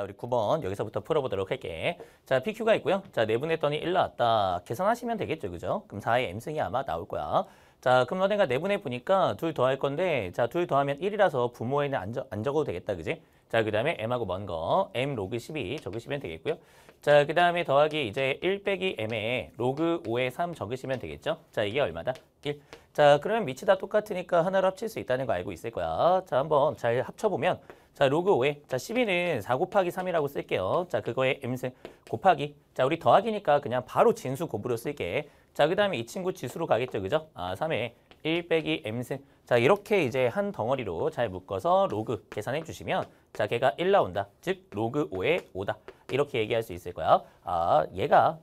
자, 우리 9번 여기서부터 풀어보도록 할게. 자, PQ가 있고요. 자, 내분했더니 1 나왔다. 계산하시면 되겠죠, 그죠? 그럼 4의 M승이 아마 나올 거야. 자, 그럼 너네가 내분해 네 보니까 둘 더할 건데 자, 둘 더하면 1이라서 부모에는 안, 적, 안 적어도 되겠다, 그지? 자, 그 다음에 M하고 먼 거, M 로그 12 적으시면 되겠고요. 자, 그 다음에 더하기 이제 1 빼기 M에 로그 5에 3 적으시면 되겠죠? 자, 이게 얼마다? 1. 자, 그러면 밑이 다 똑같으니까 하나로 합칠 수 있다는 거 알고 있을 거야. 자, 한번 잘 합쳐보면 자, 로그 5에. 자, 12는 4 곱하기 3이라고 쓸게요. 자, 그거에 m승 곱하기. 자, 우리 더하기니까 그냥 바로 진수 곱으로 쓸게. 자, 그 다음에 이 친구 지수로 가겠죠. 그죠? 아, 3에 1 빼기 m승. 자, 이렇게 이제 한 덩어리로 잘 묶어서 로그 계산해 주시면 자, 걔가 1 나온다. 즉, 로그 5에 5다. 이렇게 얘기할 수 있을 거야. 아, 얘가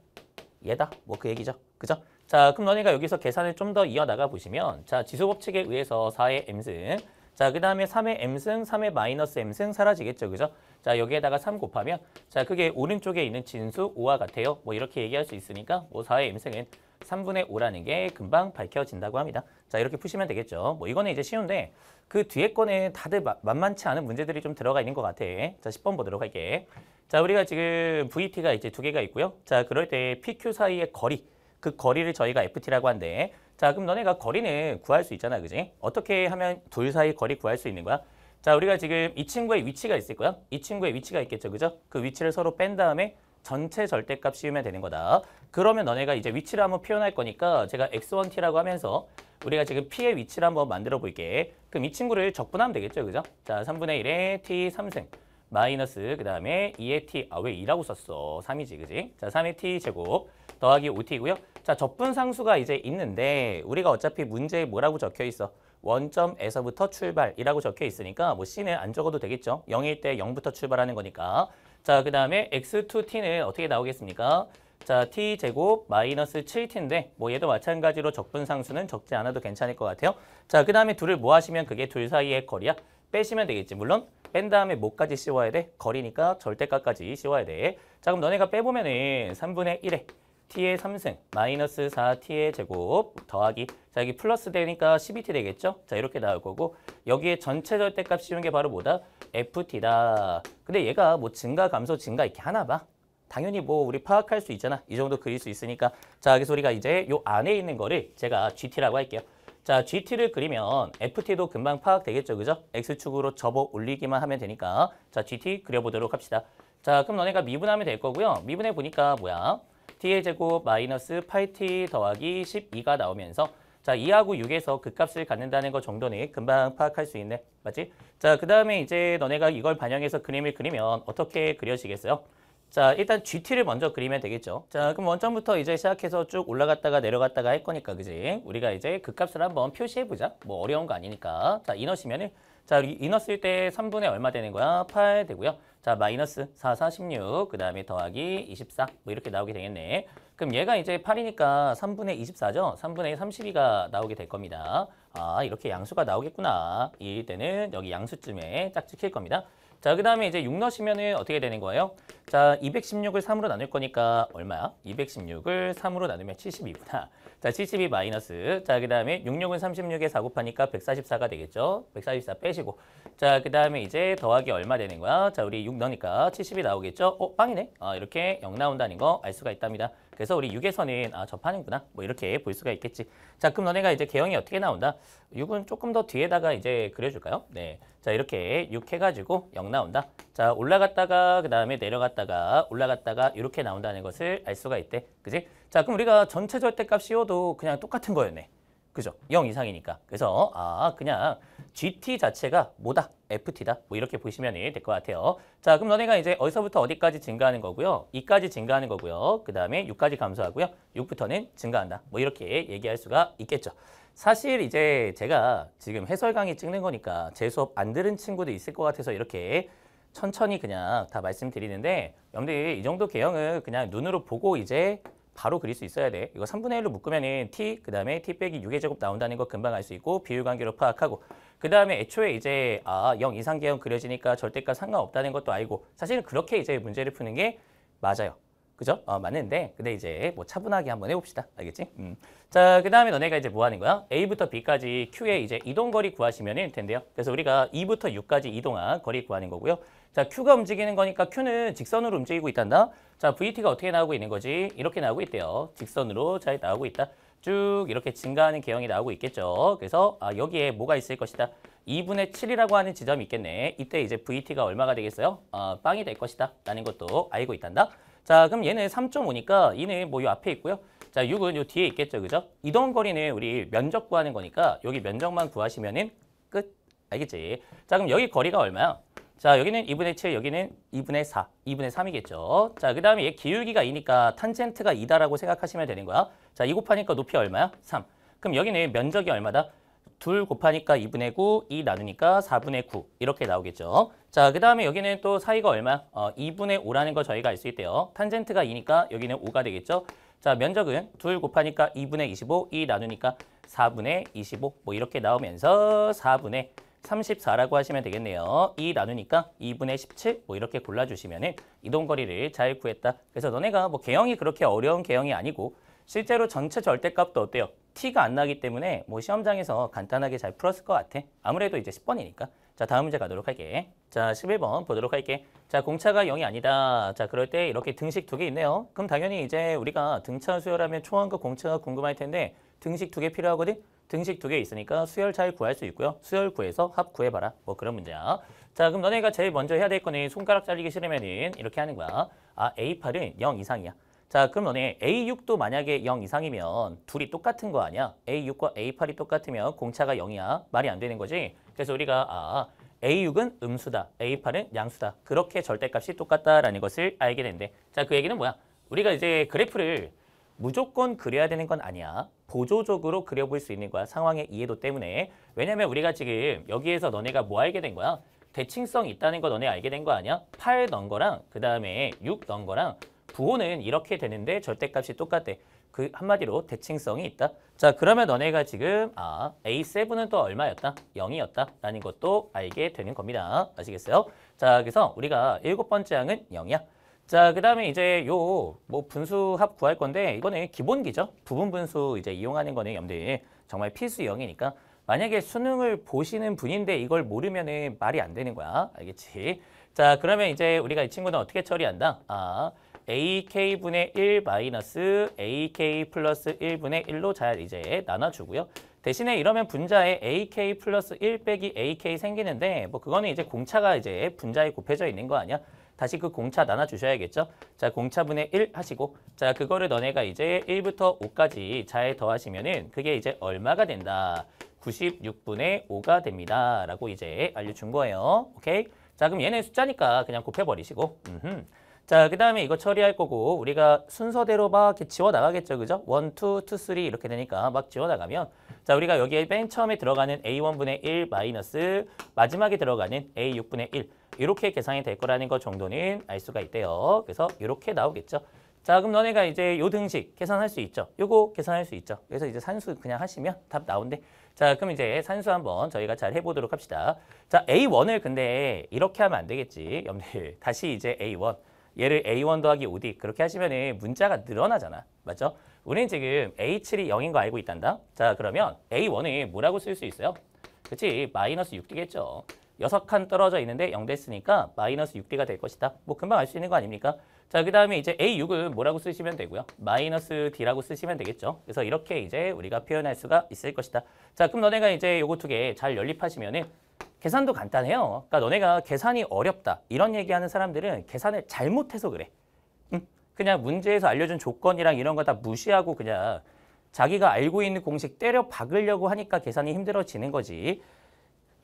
얘다. 뭐 그 얘기죠. 그죠? 자, 그럼 너네가 여기서 계산을 좀 더 이어나가 보시면 자, 지수 법칙에 의해서 4의 m승 자, 그 다음에 3의 m승, 3의 마이너스 m승 사라지겠죠. 그죠? 자, 여기에다가 3 곱하면 자, 그게 오른쪽에 있는 진수 5와 같아요. 뭐 이렇게 얘기할 수 있으니까 뭐 4의 m승은 3분의 5라는 게 금방 밝혀진다고 합니다. 자, 이렇게 푸시면 되겠죠. 뭐 이거는 이제 쉬운데 그 뒤에 거는 다들 마, 만만치 않은 문제들이 좀 들어가 있는 것 같아. 자, 10번 보도록 할게. 자, 우리가 지금 VT가 이제 두 개가 있고요. 자, 그럴 때 PQ 사이의 거리, 그 거리를 저희가 FT라고 한데 자 그럼 너네가 거리는 구할 수 있잖아 그지? 어떻게 하면 둘 사이 거리 구할 수 있는 거야? 자 우리가 지금 이 친구의 위치가 있을 거야. 이 친구의 위치가 있겠죠 그죠? 그 위치를 서로 뺀 다음에 전체 절대값 씌우면 되는 거다. 그러면 너네가 이제 위치를 한번 표현할 거니까 제가 x1t라고 하면서 우리가 지금 p의 위치를 한번 만들어 볼게. 그럼 이 친구를 적분하면 되겠죠 그죠? 자 3분의 1에 t 3승. 마이너스 그 다음에 2의 t, 아왜 2라고 썼어? 3이지 그지? 자 3의 t 제곱 더하기 OT고요. 자, 적분 상수가 이제 있는데 우리가 어차피 문제에 뭐라고 적혀 있어? 원점에서부터 출발이라고 적혀 있으니까 뭐 C는 안 적어도 되겠죠. 0일 때 0부터 출발하는 거니까. 자, 그 다음에 X2T는 어떻게 나오겠습니까? 자, T제곱 마이너스 7T인데 뭐 얘도 마찬가지로 적분 상수는 적지 않아도 괜찮을 것 같아요. 자, 그 다음에 둘을 뭐 하시면 그게 둘 사이의 거리야? 빼시면 되겠지. 물론 뺀 다음에 뭐까지 씌워야 돼? 거리니까 절대값까지 씌워야 돼. 자, 그럼 너네가 빼보면은 3분의 1에 t의 3승 마이너스 4t의 제곱 더하기 자 여기 플러스 되니까 12t 되겠죠? 자 이렇게 나올 거고 여기에 전체 절대값 씌우는게 바로 뭐다? ft다. 근데 얘가 뭐 증가, 감소, 증가 이렇게 하나 봐. 당연히 뭐 우리 파악할 수 있잖아. 이 정도 그릴 수 있으니까 자여기서 우리가 이제 요 안에 있는 거를 제가 gt라고 할게요. 자, GT를 그리면 FT도 금방 파악되겠죠, 그죠? X축으로 접어 올리기만 하면 되니까 자, GT 그려보도록 합시다. 자, 그럼 너네가 미분하면 될 거고요. 미분해 보니까 뭐야? t의 제곱 마이너스 파이 t 더하기 12가 나오면서 자 2하고 6에서 그 값을 갖는다는 것 정도는 금방 파악할 수 있네. 맞지? 자그 다음에 이제 너네가 이걸 반영해서 그림을 그리면 어떻게 그려지겠어요? 자 일단 GT를 먼저 그리면 되겠죠 자 그럼 원점부터 이제 시작해서 쭉 올라갔다가 내려갔다가 할 거니까 그지 우리가 이제 그 값을 한번 표시해 보자 뭐 어려운 거 아니니까 자 이너시면은 자 이너 쓸때 3분의 얼마 되는 거야 8 되고요 자, 마이너스 4, 46, 그 다음에 더하기 24, 뭐 이렇게 나오게 되겠네. 그럼 얘가 이제 8이니까 3분의 24죠? 3분의 32가 나오게 될 겁니다. 아, 이렇게 양수가 나오겠구나. 이때는 여기 양수쯤에 짝짓힐 겁니다. 자, 그 다음에 이제 6 넣으시면 은 어떻게 되는 거예요? 자, 216을 3으로 나눌 거니까 얼마야? 216을 3으로 나누면 72구나. 자, 72 마이너스. 자, 그 다음에 66은 36에 4 곱하니까 144가 되겠죠. 144 빼시고. 자, 그 다음에 이제 더하기 얼마 되는 거야? 자, 우리 6 넣으니까 70이 나오겠죠. 어, 빵이네. 아, 이렇게 0 나온다는 거 알 수가 있답니다. 그래서 우리 6에서는 아, 접하는구나. 뭐 이렇게 볼 수가 있겠지. 자, 그럼 너네가 이제 개형이 어떻게 나온다? 6은 조금 더 뒤에다가 이제 그려줄까요? 네. 자, 이렇게 6 해가지고 0 나온다. 자, 올라갔다가 그 다음에 내려갔다가 올라갔다가 이렇게 나온다는 것을 알 수가 있대. 그지? 자, 그럼 우리가 전체 절대값 씌워도 그냥 똑같은 거였네. 그죠? 0 이상이니까. 그래서 아 그냥 GT 자체가 뭐다? FT다. 뭐 이렇게 보시면 될 것 같아요. 자, 그럼 너네가 이제 어디서부터 어디까지 증가하는 거고요. 2까지 증가하는 거고요. 그 다음에 6까지 감소하고요. 6부터는 증가한다. 뭐 이렇게 얘기할 수가 있겠죠. 사실 이제 제가 지금 해설 강의 찍는 거니까 제 수업 안 들은 친구도 있을 것 같아서 이렇게 천천히 그냥 다 말씀드리는데 여러분들이 이 정도 개형을 그냥 눈으로 보고 이제 바로 그릴 수 있어야 돼. 이거 3분의 1로 묶으면은 t 그다음에 t 빼기 6의 제곱 나온다는 거 금방 알 수 있고 비율 관계로 파악하고 그다음에 애초에 이제 아0 이상 계형 그려지니까 절대값 상관없다는 것도 알고 사실은 그렇게 이제 문제를 푸는 게 맞아요. 그죠? 어, 맞는데 근데 이제 뭐 차분하게 한번 해봅시다. 알겠지? 음. 자, 그 다음에 너네가 이제 뭐 하는 거야? A부터 B까지 Q의 이제 이동거리 구하시면 된대요. 그래서 우리가 2부터 6까지 이동한 거리 구하는 거고요. 자, Q가 움직이는 거니까 Q는 직선으로 움직이고 있단다. 자, VT가 어떻게 나오고 있는 거지? 이렇게 나오고 있대요. 직선으로 잘 나오고 있다. 쭉 이렇게 증가하는 개형이 나오고 있겠죠. 그래서 아, 여기에 뭐가 있을 것이다. 2분의 7이라고 하는 지점이 있겠네. 이때 이제 VT가 얼마가 되겠어요? 아, 빵이 될 것이다. 라는 것도 알고 있단다. 자, 그럼 얘는 3.5니까 이는뭐요 앞에 있고요. 자, 6은 요 뒤에 있겠죠. 그죠? 이동 거리는 우리 면적 구하는 거니까 여기 면적만 구하시면은 끝. 알겠지? 자, 그럼 여기 거리가 얼마야? 자, 여기는 2분의 7, 여기는 2분의 4, 2분의 3이겠죠. 자, 그 다음에 얘 기울기가 2니까 탄젠트가 2다라고 생각하시면 되는 거야. 자, 이 곱하니까 높이 얼마야? 3. 그럼 여기는 면적이 얼마다? 둘 곱하니까 2분의 9, 2 나누니까 4분의 9 이렇게 나오겠죠. 자, 그 다음에 여기는 또 사이가 얼마? 어, 2분의 5라는 거 저희가 알 수 있대요. 탄젠트가 2니까 여기는 5가 되겠죠. 자, 면적은 둘 곱하니까 2분의 25, 2 나누니까 4분의 25뭐 이렇게 나오면서 4분의 34라고 하시면 되겠네요. 2 나누니까 2분의 17뭐 이렇게 골라주시면 은 이동거리를 잘 구했다. 그래서 너네가 뭐 개형이 그렇게 어려운 개형이 아니고 실제로 전체 절대값도 어때요? t가 안 나기 때문에 뭐 시험장에서 간단하게 잘 풀었을 것 같아. 아무래도 이제 10번이니까. 자 다음 문제 가도록 할게. 자 11번 보도록 할게. 자 공차가 0이 아니다. 자 그럴 때 이렇게 등식 두 개 있네요. 그럼 당연히 이제 우리가 등차 수열하면 초항과 공차가 궁금할 텐데 등식 두 개 필요하거든. 등식 두 개 있으니까 수열 차잘 구할 수 있고요. 수열 구해서 합 구해봐라. 뭐 그런 문제야. 자 그럼 너네가 제일 먼저 해야 될 거는 손가락 잘리기 싫으면 은 이렇게 하는 거야. 아 A8은 0 이상이야. 자 그럼 너네 A6도 만약에 0 이상이면 둘이 똑같은 거 아니야? A6과 A8이 똑같으면 공차가 0이야. 말이 안 되는 거지. 그래서 우리가 아 A6은 음수다, A8은 양수다. 그렇게 절대값이 똑같다라는 것을 알게 되는데 자, 그 얘기는 뭐야? 우리가 이제 그래프를 무조건 그려야 되는 건 아니야. 보조적으로 그려볼 수 있는 거야. 상황의 이해도 때문에. 왜냐면 우리가 지금 여기에서 너네가 뭐 알게 된 거야? 대칭성 있다는 거 너네 알게 된 거 아니야? 8 넣은 거랑 그 다음에 6 넣은 거랑 부호는 이렇게 되는데 절대값이 똑같대. 그 한마디로 대칭성이 있다. 자 그러면 너네가 지금 아 A7은 또 얼마였다? 0이었다. 라는 것도 알게 되는 겁니다. 아시겠어요? 자 그래서 우리가 일곱 번째 항은 0이야. 자, 그 다음에 이제 요, 뭐, 분수합 구할 건데, 이거는 기본기죠? 부분 분수 이제 이용하는 거는 염두에 정말 필수형이니까, 만약에 수능을 보시는 분인데 이걸 모르면은 말이 안 되는 거야. 알겠지? 자, 그러면 이제 우리가 이 친구는 어떻게 처리한다? 아, ak분의 1 마이너스 ak 플러스 1분의 1로 잘 이제 나눠주고요. 대신에 이러면 분자에 ak 플러스 1 빼기 ak 생기는데, 뭐, 그거는 이제 공차가 이제 분자에 곱해져 있는 거 아니야? 다시 그 공차 나눠주셔야겠죠? 자, 공차분의 1 하시고 자, 그거를 너네가 이제 1부터 5까지 자에 더하시면은 그게 이제 얼마가 된다? 96분의 5가 됩니다. 라고 이제 알려준 거예요. 오케이? 자, 그럼 얘네 숫자니까 그냥 곱해버리시고. 음흠. 자, 그 다음에 이거 처리할 거고 우리가 순서대로 막 이렇게 지워나가겠죠, 그죠? 1, 2, 2, 3 이렇게 되니까 막 지워나가면 자, 우리가 여기에 맨 처음에 들어가는 A1분의 1 마이너스 마지막에 들어가는 A6분의 1 이렇게 계산이 될 거라는 것 정도는 알 수가 있대요. 그래서 이렇게 나오겠죠. 자, 그럼 너네가 이제 요 등식 계산할 수 있죠. 요거 계산할 수 있죠. 그래서 이제 산수 그냥 하시면 답 나온대. 자, 그럼 이제 산수 한번 저희가 잘 해보도록 합시다. 자, A1을 근데 이렇게 하면 안 되겠지. 여러분들 다시 이제 A1. 얘를 A1 더하기 OD 그렇게 하시면 문자가 늘어나잖아. 맞죠? 우리는 지금 A7이 0인 거 알고 있단다. 자 그러면 A1이 뭐라고 쓸 수 있어요? 그치 마이너스 6D겠죠. 6칸 떨어져 있는데 0 됐으니까 마이너스 6D가 될 것이다. 뭐 금방 알 수 있는 거 아닙니까? 자, 그 다음에 이제 A6은 뭐라고 쓰시면 되고요. 마이너스 D라고 쓰시면 되겠죠. 그래서 이렇게 이제 우리가 표현할 수가 있을 것이다. 자, 그럼 너네가 이제 요거 두 개 잘 연립하시면은 계산도 간단해요. 그러니까 너네가 계산이 어렵다 이런 얘기하는 사람들은 계산을 잘못해서 그래. 응? 그냥 문제에서 알려준 조건이랑 이런 거 다 무시하고 그냥 자기가 알고 있는 공식 때려 박으려고 하니까 계산이 힘들어지는 거지.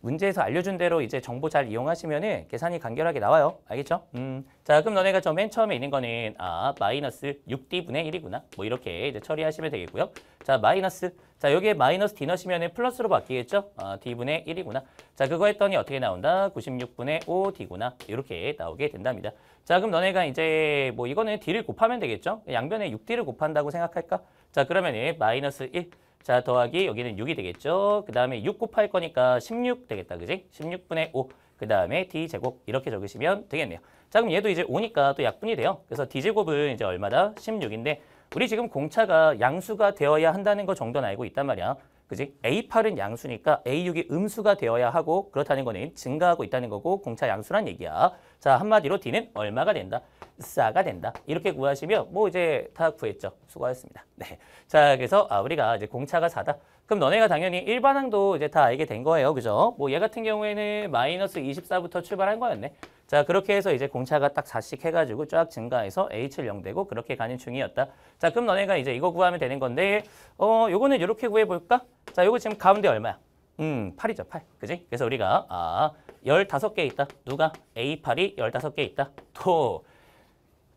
문제에서 알려준 대로 이제 정보 잘 이용하시면은 계산이 간결하게 나와요. 알겠죠? 음. 자, 그럼 너네가 저 맨 처음에 있는 거는 아, 마이너스 6d분의 1이구나. 뭐 이렇게 이제 처리하시면 되겠고요. 자, 마이너스. 자, 여기에 마이너스 d 넣으시면은 플러스로 바뀌겠죠? 아, d분의 1이구나. 자, 그거 했더니 어떻게 나온다? 96분의 5d구나. 이렇게 나오게 된답니다. 자, 그럼 너네가 이제 뭐 이거는 d를 곱하면 되겠죠? 양변에 6d를 곱한다고 생각할까? 자, 그러면은 마이너스 1. 자, 더하기 여기는 6이 되겠죠. 그 다음에 6 곱할 거니까 16 되겠다. 그지? 16분의 5. 그 다음에 d제곱 이렇게 적으시면 되겠네요. 자, 그럼 얘도 이제 5니까 또 약분이 돼요. 그래서 d제곱은 이제 얼마다? 16인데 우리 지금 공차가 양수가 되어야 한다는 거 정도는 알고 있단 말이야. 그지? A8은 양수니까 A6이 음수가 되어야 하고 그렇다는 거는 증가하고 있다는 거고 공차 양수란 얘기야. 자 한마디로 D는 얼마가 된다? 싸가 된다. 이렇게 구하시면 뭐 이제 다 구했죠. 수고하셨습니다. 네. 자 그래서 아 우리가 이제 공차가 4다. 그럼 너네가 당연히 일반항도 이제 다 알게 된 거예요. 그죠? 뭐 얘 같은 경우에는 마이너스 24부터 출발한 거였네. 자 그렇게 해서 이제 공차가 딱 4씩 해가지고 쫙 증가해서 H를 0 되고 그렇게 가는 중이었다. 자 그럼 너네가 이제 이거 구하면 되는 건데 어 요거는 이렇게 구해볼까? 자 요거 지금 가운데 얼마야? 음 8이죠 8 그지? 그래서 우리가 아 15개 있다. 누가? A8이 15개 있다. 토.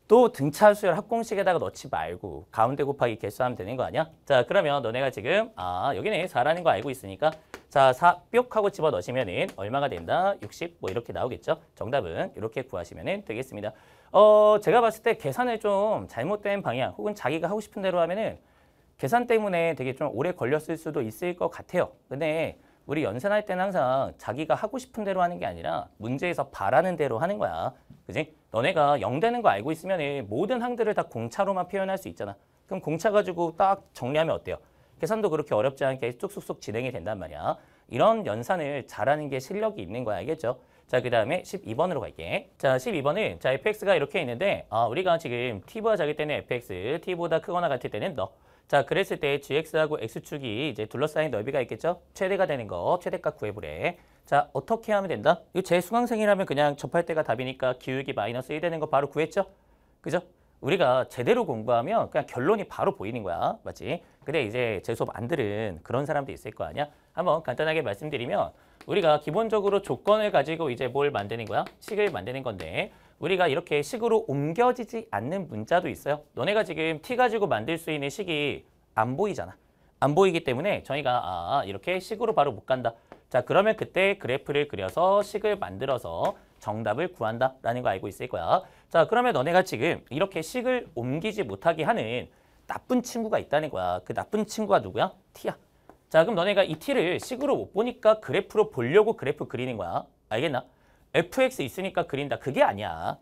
또 등차 수열 합공식에다가 넣지 말고 가운데 곱하기 개수하면 되는 거 아니야? 자 그러면 너네가 지금 아여기는 4라는 거 알고 있으니까 자4뿅 하고 집어 넣으시면 은 얼마가 된다? 60뭐 이렇게 나오겠죠? 정답은 이렇게 구하시면 은 되겠습니다. 어 제가 봤을 때 계산을 좀 잘못된 방향 혹은 자기가 하고 싶은 대로 하면은 계산 때문에 되게 좀 오래 걸렸을 수도 있을 것 같아요. 근데 우리 연산할 때는 항상 자기가 하고 싶은 대로 하는 게 아니라 문제에서 바라는 대로 하는 거야. 그지? 너네가 0 되는 거 알고 있으면 모든 항들을 다 공차로만 표현할 수 있잖아. 그럼 공차 가지고 딱 정리하면 어때요? 계산도 그렇게 어렵지 않게 쑥쑥쑥 진행이 된단 말이야. 이런 연산을 잘하는 게 실력이 있는 거야. 알겠죠? 자, 그 다음에 12번으로 갈게. 자, 12번은 자 fx가 이렇게 있는데 아, 우리가 지금 t보다 작을 때는 fx, t보다 크거나 같을 때는 너. 자, 그랬을 때 GX하고 X축이 이제 둘러싸인 넓이가 있겠죠? 최대가 되는 거, 최대값 구해보래. 자, 어떻게 하면 된다? 이거제 수강생이라면 그냥 접할 때가 답이니까 기울기 마이너스 1 되는 거 바로 구했죠? 그죠? 우리가 제대로 공부하면 그냥 결론이 바로 보이는 거야. 맞지? 근데 이제 제 수업 안 들은 그런 사람도 있을 거 아니야? 한번 간단하게 말씀드리면 우리가 기본적으로 조건을 가지고 이제 뭘 만드는 거야? 식을 만드는 건데 우리가 이렇게 식으로 옮겨지지 않는 문자도 있어요. 너네가 지금 티 가지고 만들 수 있는 식이 안 보이잖아. 안 보이기 때문에 저희가 아, 이렇게 식으로 바로 못 간다. 자 그러면 그때 그래프를 그려서 식을 만들어서 정답을 구한다라는 거 알고 있을 거야. 자 그러면 너네가 지금 이렇게 식을 옮기지 못하게 하는 나쁜 친구가 있다는 거야. 그 나쁜 친구가 누구야? T야. 자 그럼 너네가 이 T를 식으로 못 보니까 그래프로 보려고 그래프 그리는 거야. 알겠나? fx 있으니까 그린다. 그게 아니야.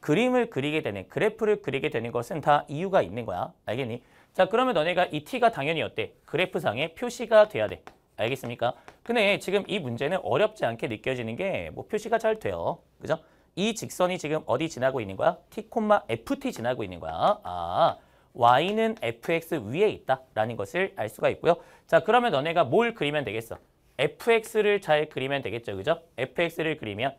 그림을 그리게 되는, 그래프를 그리게 되는 것은 다 이유가 있는 거야. 알겠니? 자, 그러면 너네가 이 t가 당연히 어때? 그래프상에 표시가 돼야 돼. 알겠습니까? 근데 지금 이 문제는 어렵지 않게 느껴지는 게 뭐 표시가 잘 돼요. 그죠? 이 직선이 지금 어디 지나고 있는 거야? t, ft 지나고 있는 거야. 아, y는 fx 위에 있다라는 것을 알 수가 있고요. 자, 그러면 너네가 뭘 그리면 되겠어? fx를 잘 그리면 되겠죠. 그죠? fx를 그리면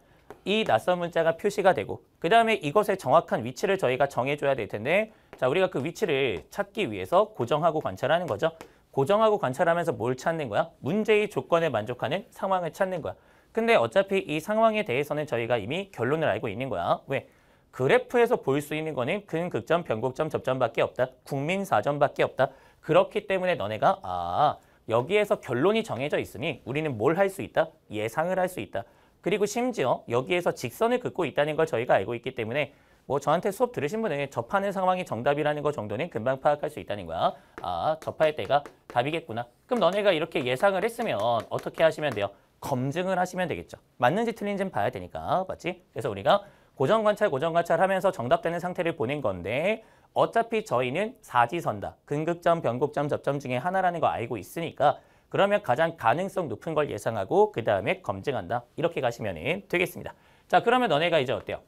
이 낯선 문자가 표시가 되고 그 다음에 이것의 정확한 위치를 저희가 정해줘야 될 텐데 자 우리가 그 위치를 찾기 위해서 고정하고 관찰하는 거죠. 고정하고 관찰하면서 뭘 찾는 거야? 문제의 조건에 만족하는 상황을 찾는 거야. 근데 어차피 이 상황에 대해서는 저희가 이미 결론을 알고 있는 거야. 왜? 그래프에서 볼 수 있는 거는 근극점, 변곡점, 접점밖에 없다. 국민사전밖에 없다. 그렇기 때문에 너네가 아 여기에서 결론이 정해져 있으니 우리는 뭘 할 수 있다? 예상을 할 수 있다. 그리고 심지어 여기에서 직선을 긋고 있다는 걸 저희가 알고 있기 때문에 뭐 저한테 수업 들으신 분은 접하는 상황이 정답이라는 거 정도는 금방 파악할 수 있다는 거야. 아, 접할 때가 답이겠구나. 그럼 너네가 이렇게 예상을 했으면 어떻게 하시면 돼요? 검증을 하시면 되겠죠. 맞는지 틀린지는 봐야 되니까. 맞지? 그래서 우리가 고정관찰, 고정관찰 하면서 정답되는 상태를 보낸 건데 어차피 저희는 사지선다. 근극점, 변곡점, 접점 중에 하나라는 거 알고 있으니까 그러면 가장 가능성 높은 걸 예상하고 그 다음에 검증한다. 이렇게 가시면 되겠습니다. 자, 그러면 너네가 이제 어때요?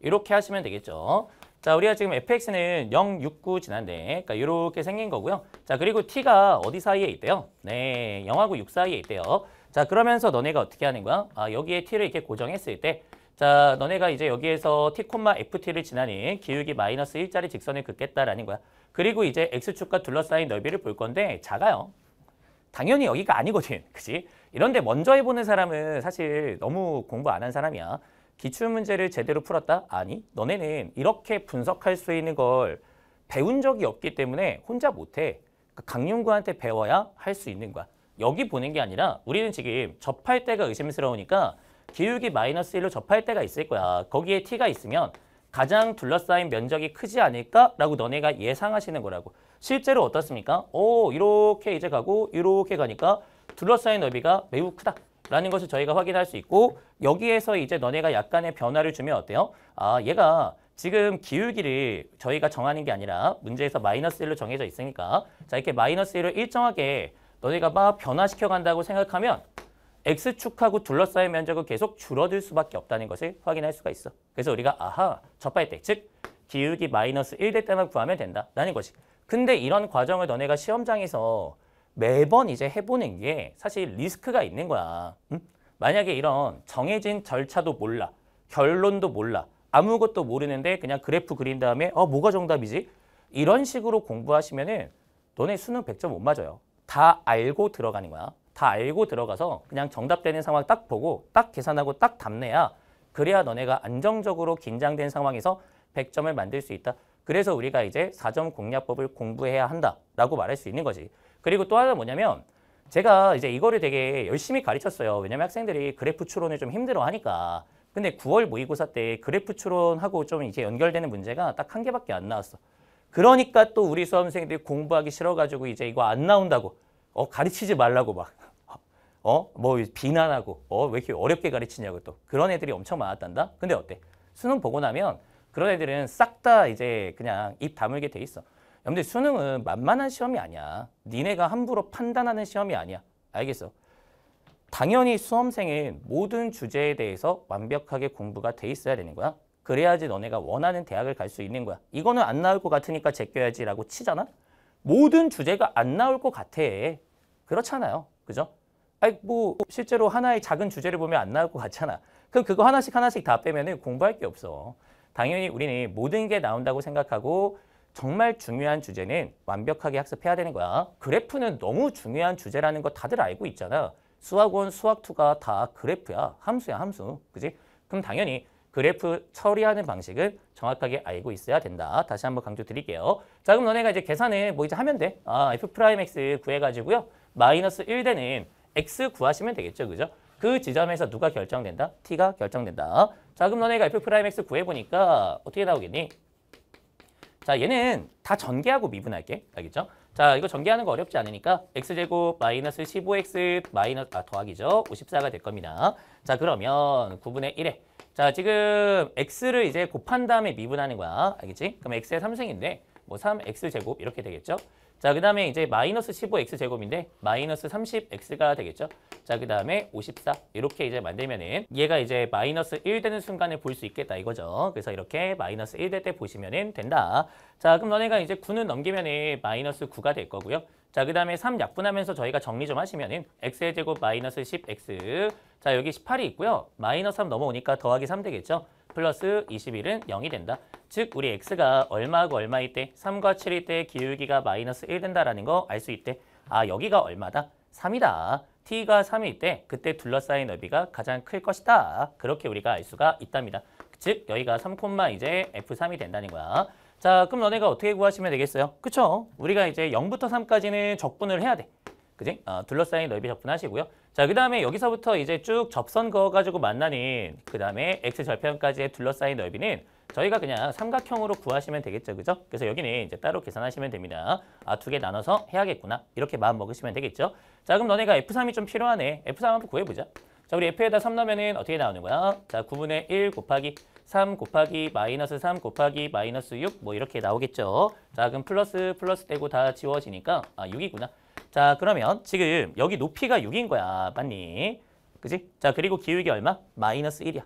이렇게 하시면 되겠죠. 자, 우리가 지금 fx는 069 지난데, 그러니까 이렇게 생긴 거고요. 자, 그리고 t가 어디 사이에 있대요? 네, 0하고 6 사이에 있대요. 자, 그러면서 너네가 어떻게 하는 거야? 아, 여기에 t를 이렇게 고정했을 때 자, 너네가 이제 여기에서 t, ft를 지나니 기울기 마이너스 1짜리 직선을 긋겠다라는 거야. 그리고 이제 x축과 둘러싸인 넓이를 볼 건데 작아요. 당연히 여기가 아니거든. 그치 이런데 먼저 해보는 사람은 사실 너무 공부 안 한 사람이야. 기출문제를 제대로 풀었다? 아니, 너네는 이렇게 분석할 수 있는 걸 배운 적이 없기 때문에 혼자 못해. 그러니까 강윤구한테 배워야 할 수 있는 거야. 여기 보는 게 아니라 우리는 지금 접할 때가 의심스러우니까 기울기 마이너스 1로 접할 때가 있을 거야. 거기에 t가 있으면 가장 둘러싸인 면적이 크지 않을까라고 너네가 예상하시는 거라고. 실제로 어떻습니까? 오 이렇게 이제 가고 이렇게 가니까 둘러싸인 너비가 매우 크다. 라는 것을 저희가 확인할 수 있고 여기에서 이제 너네가 약간의 변화를 주면 어때요? 아 얘가 지금 기울기를 저희가 정하는 게 아니라 문제에서 마이너스 1로 정해져 있으니까 자 이렇게 마이너스 1을 일정하게 너네가 막 변화시켜 간다고 생각하면 X축하고 둘러싸인 면적은 계속 줄어들 수밖에 없다는 것을 확인할 수가 있어. 그래서 우리가 아하, 접할때, 즉 기울기 마이너스 1대 때만 구하면 된다라는 것이. 근데 이런 과정을 너네가 시험장에서 매번 이제 해보는 게 사실 리스크가 있는 거야. 응? 만약에 이런 정해진 절차도 몰라, 결론도 몰라, 아무것도 모르는데 그냥 그래프 그린 다음에 어 뭐가 정답이지? 이런 식으로 공부하시면은 너네 수능 100점 못 맞아요. 다 알고 들어가는 거야. 다 알고 들어가서 그냥 정답되는 상황 딱 보고 딱 계산하고 딱 답내야 그래야 너네가 안정적으로 긴장된 상황에서 100점을 만들 수 있다. 그래서 우리가 이제 4점 공략법을 공부해야 한다라고 말할 수 있는 거지. 그리고 또 하나 뭐냐면 제가 이제 이거를 되게 열심히 가르쳤어요. 왜냐면 학생들이 그래프 추론을 좀 힘들어 하니까. 근데 9월 모의고사 때 그래프 추론하고 좀 이제 연결되는 문제가 딱 한 개밖에 안 나왔어. 그러니까 또 우리 수험생들이 공부하기 싫어가지고 이제 이거 안 나온다고 어, 가르치지 말라고 막 어? 뭐 비난하고 어? 왜 이렇게 어렵게 가르치냐고 또 그런 애들이 엄청 많았단다? 근데 어때? 수능 보고 나면 그런 애들은 싹 다 이제 그냥 입 다물게 돼 있어. 여러분들 수능은 만만한 시험이 아니야. 니네가 함부로 판단하는 시험이 아니야. 알겠어? 당연히 수험생은 모든 주제에 대해서 완벽하게 공부가 돼 있어야 되는 거야. 그래야지 너네가 원하는 대학을 갈 수 있는 거야. 이거는 안 나올 것 같으니까 제껴야지라고 치잖아? 모든 주제가 안 나올 것 같아. 그렇잖아요. 그죠? 아니 뭐 실제로 하나의 작은 주제를 보면 안 나올 것 같잖아. 그럼 그거 하나씩 하나씩 다 빼면 공부할 게 없어. 당연히 우리는 모든 게 나온다고 생각하고 정말 중요한 주제는 완벽하게 학습해야 되는 거야. 그래프는 너무 중요한 주제라는 거 다들 알고 있잖아. 수학원, 수학2가다 그래프야. 함수야, 함수. 그지? 그럼 당연히 그래프 처리하는 방식을 정확하게 알고 있어야 된다. 다시 한번 강조드릴게요. 자, 그럼 너네가 이제 계산을 뭐 이제 하면 돼. 아, F 프라임 X 구해가지고요. 마이너스 1대는 X 구하시면 되겠죠. 그죠? 그 지점에서 누가 결정된다? T가 결정된다. 자, 그럼 너네가 F 프라임 X 구해보니까 어떻게 나오겠니? 자, 얘는 다 전개하고 미분할게. 알겠죠? 자, 이거 전개하는 거 어렵지 않으니까 x제곱 마이너스 15x 마이너스 아, 더하기죠. 54가 될 겁니다. 자, 그러면 9분의 1에 자, 지금 x를 이제 곱한 다음에 미분하는 거야. 알겠지? 그럼 x의 3승인데 뭐 3x제곱 이렇게 되겠죠. 자, 그 다음에 이제 마이너스 15x제곱인데 마이너스 30x가 되겠죠. 자, 그 다음에 54 이렇게 이제 만들면은 얘가 이제 마이너스 1 되는 순간에볼수 있겠다 이거죠. 그래서 이렇게 마이너스 1 될 때 보시면은 된다. 자, 그럼 너네가 이제 9는 넘기면은 마이너스 9가 될 거고요. 자, 그 다음에 3 약분하면서 저희가 정리 좀 하시면은 x의 제곱 마이너스 10x 자, 여기 18이 있고요. 마이너스 3 넘어오니까 더하기 3 되겠죠. 플러스 21은 0이 된다. 즉 우리 x가 얼마하고 얼마일 때 3과 7일 때 기울기가 마이너스 1 된다라는 거 알 수 있대. 아 여기가 얼마다? 3이다. t가 3일 때 그때 둘러싸인 너비가 가장 클 것이다. 그렇게 우리가 알 수가 있답니다. 즉 여기가 3, 이제 f3이 된다는 거야. 자, 그럼 너네가 어떻게 구하시면 되겠어요? 그쵸? 우리가 이제 0부터 3까지는 적분을 해야 돼. 그지? 어, 둘러싸인 너비 적분하시고요. 자, 그 다음에 여기서부터 이제 쭉 접선 그어가지고 만나는 그 다음에 x절편까지의 둘러싸인 너비는 저희가 그냥 삼각형으로 구하시면 되겠죠. 그죠? 그래서 여기는 이제 따로 계산하시면 됩니다. 아, 두 개 나눠서 해야겠구나. 이렇게 마음 먹으시면 되겠죠. 자, 그럼 너네가 F3이 좀 필요하네. F3 한번 구해보자. 자, 우리 F에다 3 넣으면 어떻게 나오는 거야? 자, 9분의 1 곱하기 3 곱하기 마이너스 3 곱하기 마이너스 6 뭐 이렇게 나오겠죠. 자, 그럼 플러스 플러스 되고 다 지워지니까 아, 6이구나. 자, 그러면 지금 여기 높이가 6인 거야. 맞니? 그지? 자, 그리고 기울기 얼마? 마이너스 1이야.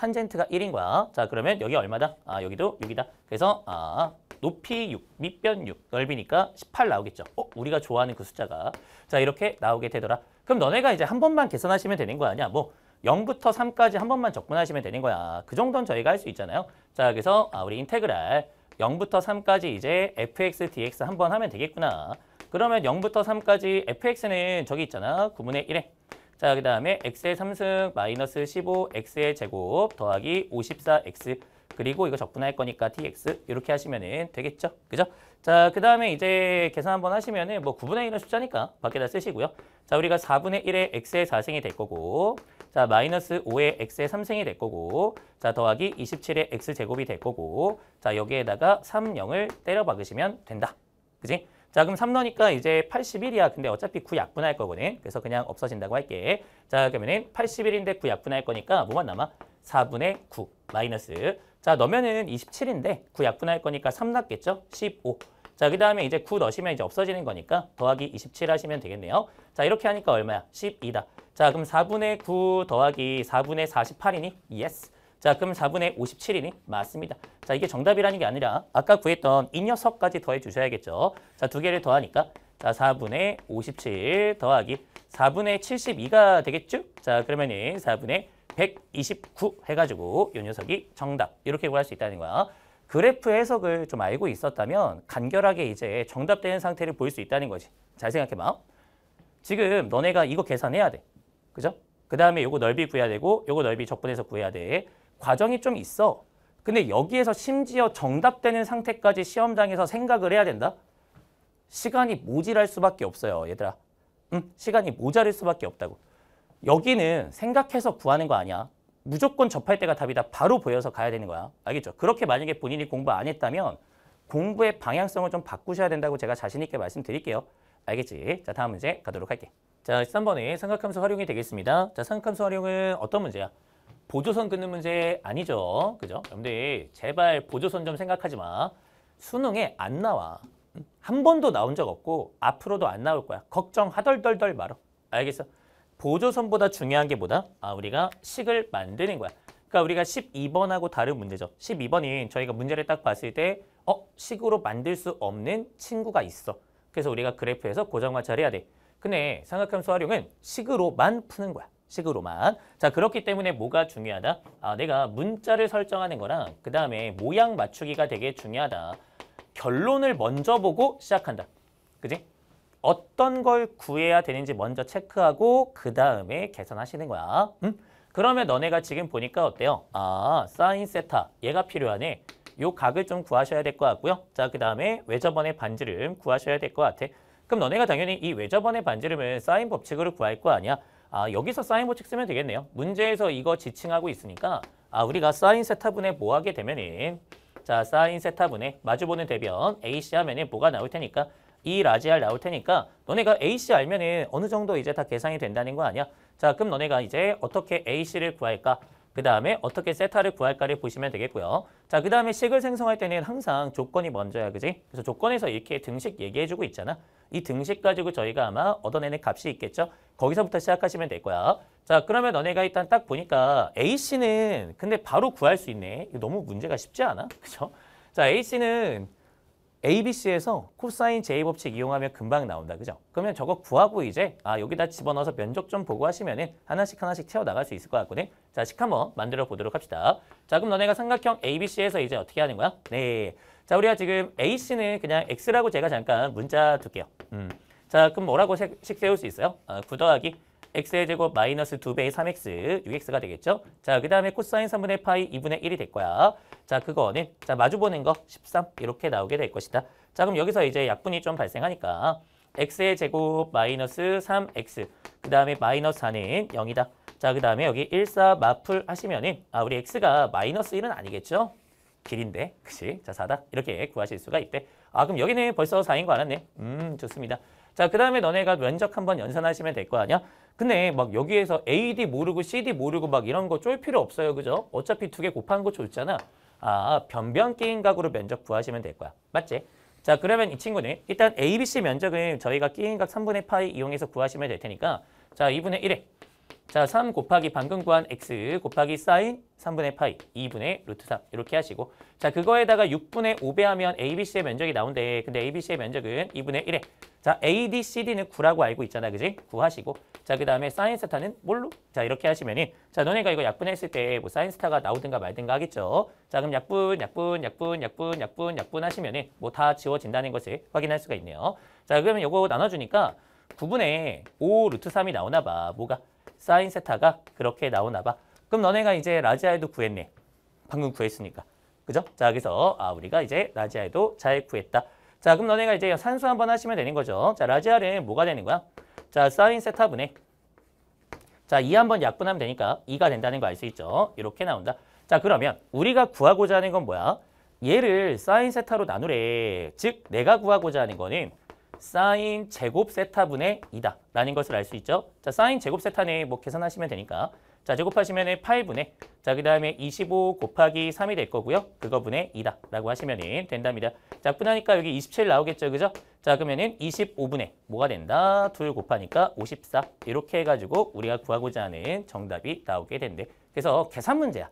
탄젠트가 1인 거야. 자, 그러면 여기 얼마다? 아, 여기도 6이다. 그래서 아, 높이 6, 밑변 6, 넓이니까 18 나오겠죠. 어, 우리가 좋아하는 그 숫자가. 자, 이렇게 나오게 되더라. 그럼 너네가 이제 한 번만 계산하시면 되는 거 아니야? 뭐 0부터 3까지 한 번만 접근하시면 되는 거야. 그 정도는 저희가 할 수 있잖아요. 자, 그래서 아, 우리 인테그랄 0부터 3까지 이제 fx, dx 한 번 하면 되겠구나. 그러면 0부터 3까지 fx는 저기 있잖아. 9분의 1에 자, 그 다음에 x의 3승 마이너스 15, x의 제곱 더하기 54x 그리고 이거 적분할 거니까 tx 이렇게 하시면 되겠죠. 그죠? 자, 그 다음에 이제 계산 한번 하시면은 뭐 9분의 1은 숫자니까 밖에다 쓰시고요. 자, 우리가 4분의 1의 x의 4승이 될 거고 자, 마이너스 5의 x의 3승이 될 거고 자, 더하기 27의 x제곱이 될 거고 자, 여기에다가 3, 0을 때려 박으시면 된다. 그지? 자 그럼 3너니까 이제 81이야. 근데 어차피 9 약분할 거거든. 그래서 그냥 없어진다고 할게. 자 그러면은 81인데 9 약분할 거니까 뭐만 남아? 4분의 9 마이너스. 자 넣으면은 27인데 9 약분할 거니까 3 남겠죠? 15. 자, 그 다음에 이제 9 넣으시면 이제 없어지는 거니까 더하기 27 하시면 되겠네요. 자, 이렇게 하니까 얼마야? 12다. 자, 그럼 4분의 9 더하기 4분의 48이니? 예스. 자, 그럼 4분의 57이니? 맞습니다. 자, 이게 정답이라는 게 아니라 아까 구했던 이 녀석까지 더해 주셔야겠죠. 자, 두 개를 더하니까 자, 4분의 57 더하기 4분의 72가 되겠죠? 자, 그러면 은 4분의 129 해가지고 이 녀석이 정답 이렇게 구할 수 있다는 거야. 그래프 해석을 좀 알고 있었다면 간결하게 이제 정답되는 상태를 보일 수 있다는 거지. 잘 생각해봐. 지금 너네가 이거 계산해야 돼. 그죠? 그 다음에 요거 넓이 구해야 되고 요거 넓이 적분해서 구해야 돼. 과정이 좀 있어. 근데 여기에서 심지어 정답되는 상태까지 시험장에서 생각을 해야 된다? 시간이 모질할 수밖에 없어요, 얘들아. 응, 시간이 모자랄 수밖에 없다고. 여기는 생각해서 구하는 거 아니야. 무조건 접할 때가 답이다. 바로 보여서 가야 되는 거야. 알겠죠? 그렇게 만약에 본인이 공부 안 했다면 공부의 방향성을 좀 바꾸셔야 된다고 제가 자신 있게 말씀드릴게요. 알겠지? 자, 다음 문제 가도록 할게. 자, 13번에 삼각함수 활용이 되겠습니다. 자, 삼각함수 활용은 어떤 문제야? 보조선 끊는 문제 아니죠. 그죠? 여러분들 제발 보조선 좀 생각하지 마. 수능에 안 나와. 한 번도 나온 적 없고 앞으로도 안 나올 거야. 걱정하덜덜덜 말어. 알겠어? 보조선보다 중요한 게 뭐다? 아, 우리가 식을 만드는 거야. 그러니까 우리가 12번하고 다른 문제죠. 12번이 저희가 문제를 딱 봤을 때 어? 식으로 만들 수 없는 친구가 있어. 그래서 우리가 그래프에서 고정 관찰해야 돼. 근데 삼각함수 활용은 식으로만 푸는 거야. 식으로만. 자, 그렇기 때문에 뭐가 중요하다? 아, 내가 문자를 설정하는 거랑 그 다음에 모양 맞추기가 되게 중요하다. 결론을 먼저 보고 시작한다. 그지? 어떤 걸 구해야 되는지 먼저 체크하고 그 다음에 개선하시는 거야. 음? 그러면 너네가 지금 보니까 어때요? 아, 사인 세타. 얘가 필요하네. 요 각을 좀 구하셔야 될 것 같고요. 자, 그 다음에 외접원의 반지름 구하셔야 될 것 같아. 그럼 너네가 당연히 이 외접원의 반지름을 사인 법칙으로 구할 거 아니야? 아, 여기서 사인 보칙 쓰면 되겠네요. 문제에서 이거 지칭하고 있으니까 아, 우리가 사인 세타분에 뭐 하게 되면은 자, 사인 세타분에 마주보는 대변 AC 하면은 뭐가 나올 테니까 이 e 라지 알 나올 테니까 너네가 AC 알면은 어느 정도 이제 다 계산이 된다는 거 아니야? 자, 그럼 너네가 이제 어떻게 AC를 구할까? 그 다음에 어떻게 세타를 구할까를 보시면 되겠고요. 자, 그 다음에 식을 생성할 때는 항상 조건이 먼저야, 그지? 그래서 조건에서 이렇게 등식 얘기해주고 있잖아. 이 등식 가지고 저희가 아마 얻어내는 값이 있겠죠? 거기서부터 시작하시면 될 거야. 자, 그러면 너네가 일단 딱 보니까 A씨는 근데 바로 구할 수 있네. 이거 너무 문제가 쉽지 않아? 그죠? 자, A씨는 ABC에서 코사인 J 법칙 이용하면 금방 나온다. 그죠? 그러면 저거 구하고 이제 아 여기다 집어넣어서 면적 좀 보고 하시면은 하나씩 하나씩 채워나갈 수 있을 것 같거든. 자, 식 한번 만들어 보도록 합시다. 자, 그럼 너네가 삼각형 ABC에서 이제 어떻게 하는 거야? 네. 자, 우리가 지금 AC는 그냥 X라고 제가 잠깐 문자 둘게요. 음. 자, 그럼 뭐라고 색, 식 세울 수 있어요? 아, 9 더하기 x의 제곱 마이너스 2배의 3x, 6x가 되겠죠? 자, 그 다음에 코사인 3분의 파이 2분의 1이 될 거야. 자, 그거는 자 마주보는 거13 이렇게 나오게 될 것이다. 자, 그럼 여기서 이제 약분이 좀 발생하니까 x의 제곱 마이너스 3x, 그 다음에 마이너스 4는 0이다. 자, 그 다음에 여기 1, 4 마풀 하시면은 아, 우리 x가 마이너스 1은 아니겠죠? 길인데, 그치? 자, 4다. 이렇게 구하실 수가 있대. 아, 그럼 여기는 벌써 4인 거 알았네. 음, 좋습니다. 자, 그 다음에 너네가 면적 한번 연산하시면 될 거 아니야? 근데 막 여기에서 AD 모르고 CD 모르고 막 이런 거 쫄 필요 없어요. 그죠? 어차피 두 개 곱한 거 줬잖아. 아, 변변 게임 각으로 면적 구하시면 될 거야. 맞지? 자, 그러면 이 친구는 일단 ABC 면적은 저희가 게임 각 3분의 파이 이용해서 구하시면 될 테니까 자, 2분의 1에 자, 3 곱하기 방금 구한 x 곱하기 사인 3분의 파이 2분의 루트 3 이렇게 하시고 자, 그거에다가 6분의 5배 하면 ABC의 면적이 나온대. 근데 ABC의 면적은 2분의 1에 자, ADCD는 9라고 알고 있잖아. 그지? 구 하시고 자, 그 다음에 사인 스타는 뭘로? 자, 이렇게 하시면은 자, 너네가 이거 약분했을 때 뭐 사인 스타가 나오든가 말든가 하겠죠. 자, 그럼 약분, 약분, 약분, 약분, 약분, 약분 하시면은 뭐 다 지워진다는 것을 확인할 수가 있네요. 자, 그러면 이거 나눠주니까 9분의 5 루트 3이 나오나 봐. 뭐가? 사인 세타가 그렇게 나오나 봐. 그럼 너네가 이제 라지아에도 구했네 방금 구했으니까. 그죠? 자, 여기서 아 우리가 이제 라지아에도 잘 구했다. 자, 그럼 너네가 이제 산수 한번 하시면 되는 거죠. 자, 라지아는 뭐가 되는 거야? 자, 사인 세타분의 자, 2 한번 약분하면 되니까 2가 된다는 거 알 수 있죠. 이렇게 나온다. 자, 그러면 우리가 구하고자 하는 건 뭐야? 얘를 사인 세타로 나누래. 즉, 내가 구하고자 하는 거는 사인 제곱 세타분의 2다. 라는 것을 알 수 있죠. 자, 사인 제곱 세타 내뭐 계산하시면 되니까. 자, 제곱하시면 은 8분의 자, 그 다음에 25 곱하기 3이 될 거고요. 그거분의 2다. 라고 하시면 은 된답니다. 자, 분하니까 여기 27 나오겠죠. 그죠? 자, 그러면은 25분의 뭐가 된다? 2 곱하니까 54. 이렇게 해가지고 우리가 구하고자 하는 정답이 나오게 된대. 그래서 계산 문제야.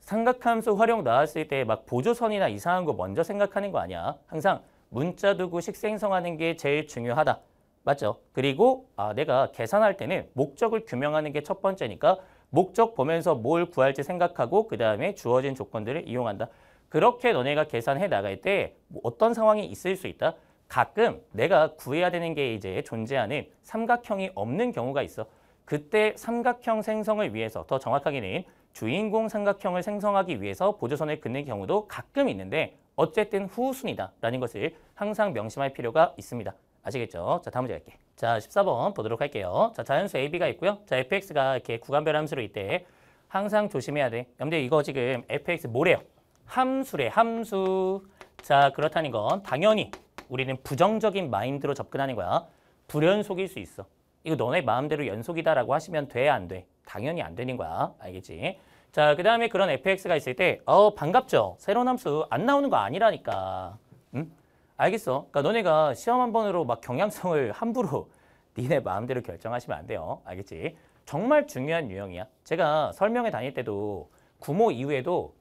삼각함수 활용 나왔을 때 막 보조선이나 이상한 거 먼저 생각하는 거 아니야. 항상 문자 두고 식생성하는 게 제일 중요하다. 맞죠? 그리고 아, 내가 계산할 때는 목적을 규명하는 게 첫 번째니까 목적 보면서 뭘 구할지 생각하고 그 다음에 주어진 조건들을 이용한다. 그렇게 너네가 계산해 나갈 때 뭐 어떤 상황이 있을 수 있다. 가끔 내가 구해야 되는 게 이제 존재하는 삼각형이 없는 경우가 있어. 그때 삼각형 생성을 위해서 더 정확하게는 주인공 삼각형을 생성하기 위해서 보조선을 긋는 경우도 가끔 있는데 어쨌든 후순위다 라는 것을 항상 명심할 필요가 있습니다. 아시겠죠? 자, 다음 문제 갈게. 자, 14번 보도록 할게요. 자, 자연수 AB가 있고요. 자, fx가 이렇게 구간별 함수로 이때 항상 조심해야 돼. 염대 이거 지금 fx 뭐래요? 함수래, 함수. 자, 그렇다는 건 당연히 우리는 부정적인 마인드로 접근하는 거야. 불연속일 수 있어. 이거 너네 마음대로 연속이다라고 하시면 돼, 안 돼? 당연히 안 되는 거야. 알겠지? 자, 그 다음에 그런 fx가 있을 때, 어, 반갑죠? 새로운 함수 안 나오는 거 아니라니까. 음? 알겠어? 그러니까 너네가 시험 한 번으로 막 경향성을 함부로 니네 마음대로 결정하시면 안 돼요. 알겠지? 정말 중요한 유형이야. 제가 설명회 다닐 때도 구모 이후에도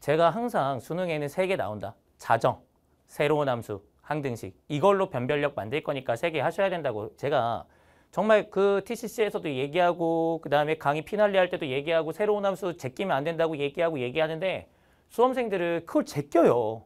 제가 항상 수능에는 세 개 나온다. 자정, 새로운 함수, 항등식. 이걸로 변별력 만들 거니까 세 개 하셔야 된다고 제가 정말 그 TCC에서도 얘기하고 그다음에 강의 피날레 할 때도 얘기하고 새로운 함수 제끼면 안 된다고 얘기하고 얘기하는데 수험생들은 그걸 제껴요.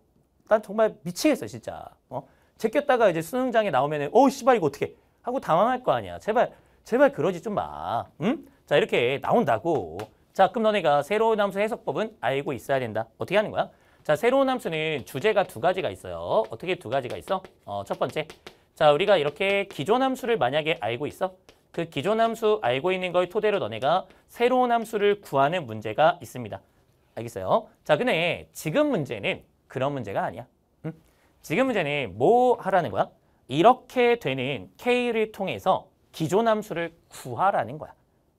난 정말 미치겠어 진짜. 어? 제꼈다가 이제 수능장에 나오면은 어 씨발 이거 어떻게 하고 당황할 거 아니야. 제발 제발 그러지 좀 마. 응? 자 이렇게 나온다고. 자 그럼 너네가 새로운 함수 해석법은 알고 있어야 된다. 어떻게 하는 거야? 자 새로운 함수는 주제가 두 가지가 있어요. 어떻게 두 가지가 있어? 어, 첫 번째 자, 우리가 이렇게 기존 함수를 만약에 알고 있어? 그 기존 함수 알고 있는 걸 토대로 너네가 새로운 함수를 구하는 문제가 있습니다. 알겠어요? 자, 근데 지금 문제는 그런 문제가 아니야. 음? 지금 문제는 뭐 하라는 거야? 이렇게 되는 K를 통해서 기존 함수를 구하라는 거야.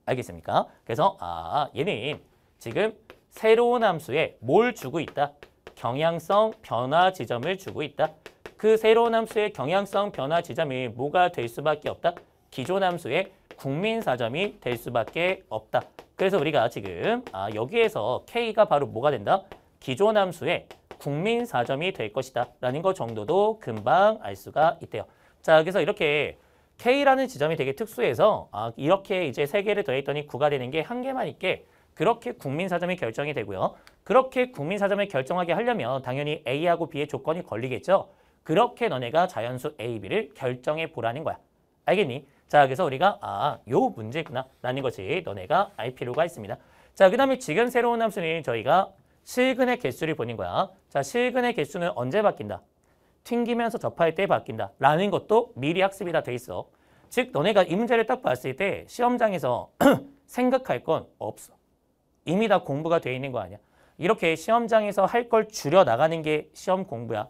알겠습니까? 그래서 아 얘는 지금 새로운 함수에 뭘 주고 있다? 경향성 변화 지점을 주고 있다. 그 새로운 함수의 경향성 변화 지점이 뭐가 될 수밖에 없다? 기존 함수의 국민사점이 될 수밖에 없다. 그래서 우리가 지금 아, 여기에서 K가 바로 뭐가 된다? 기존 함수의 국민사점이 될 것이다. 라는 것 정도도 금방 알 수가 있대요. 자, 그래서 이렇게 K라는 지점이 되게 특수해서 아, 이렇게 이제 세 개를 더했더니 9가 되는 게 한 개만 있게 그렇게 국민사점이 결정이 되고요. 그렇게 국민사점을 결정하게 하려면 당연히 A하고 B의 조건이 걸리겠죠. 그렇게 너네가 자연수 A, B를 결정해 보라는 거야. 알겠니? 자, 그래서 우리가 아, 요 문제구나 라는 것이 너네가 알 필요가 있습니다. 자, 그 다음에 지금 새로운 함수는 저희가 실근의 개수를 보는 거야. 자, 실근의 개수는 언제 바뀐다? 튕기면서 접할 때 바뀐다 라는 것도 미리 학습이 다 돼 있어. 즉, 너네가 이 문제를 딱 봤을 때 시험장에서 생각할 건 없어. 이미 다 공부가 돼 있는 거 아니야. 이렇게 시험장에서 할 걸 줄여 나가는 게 시험 공부야.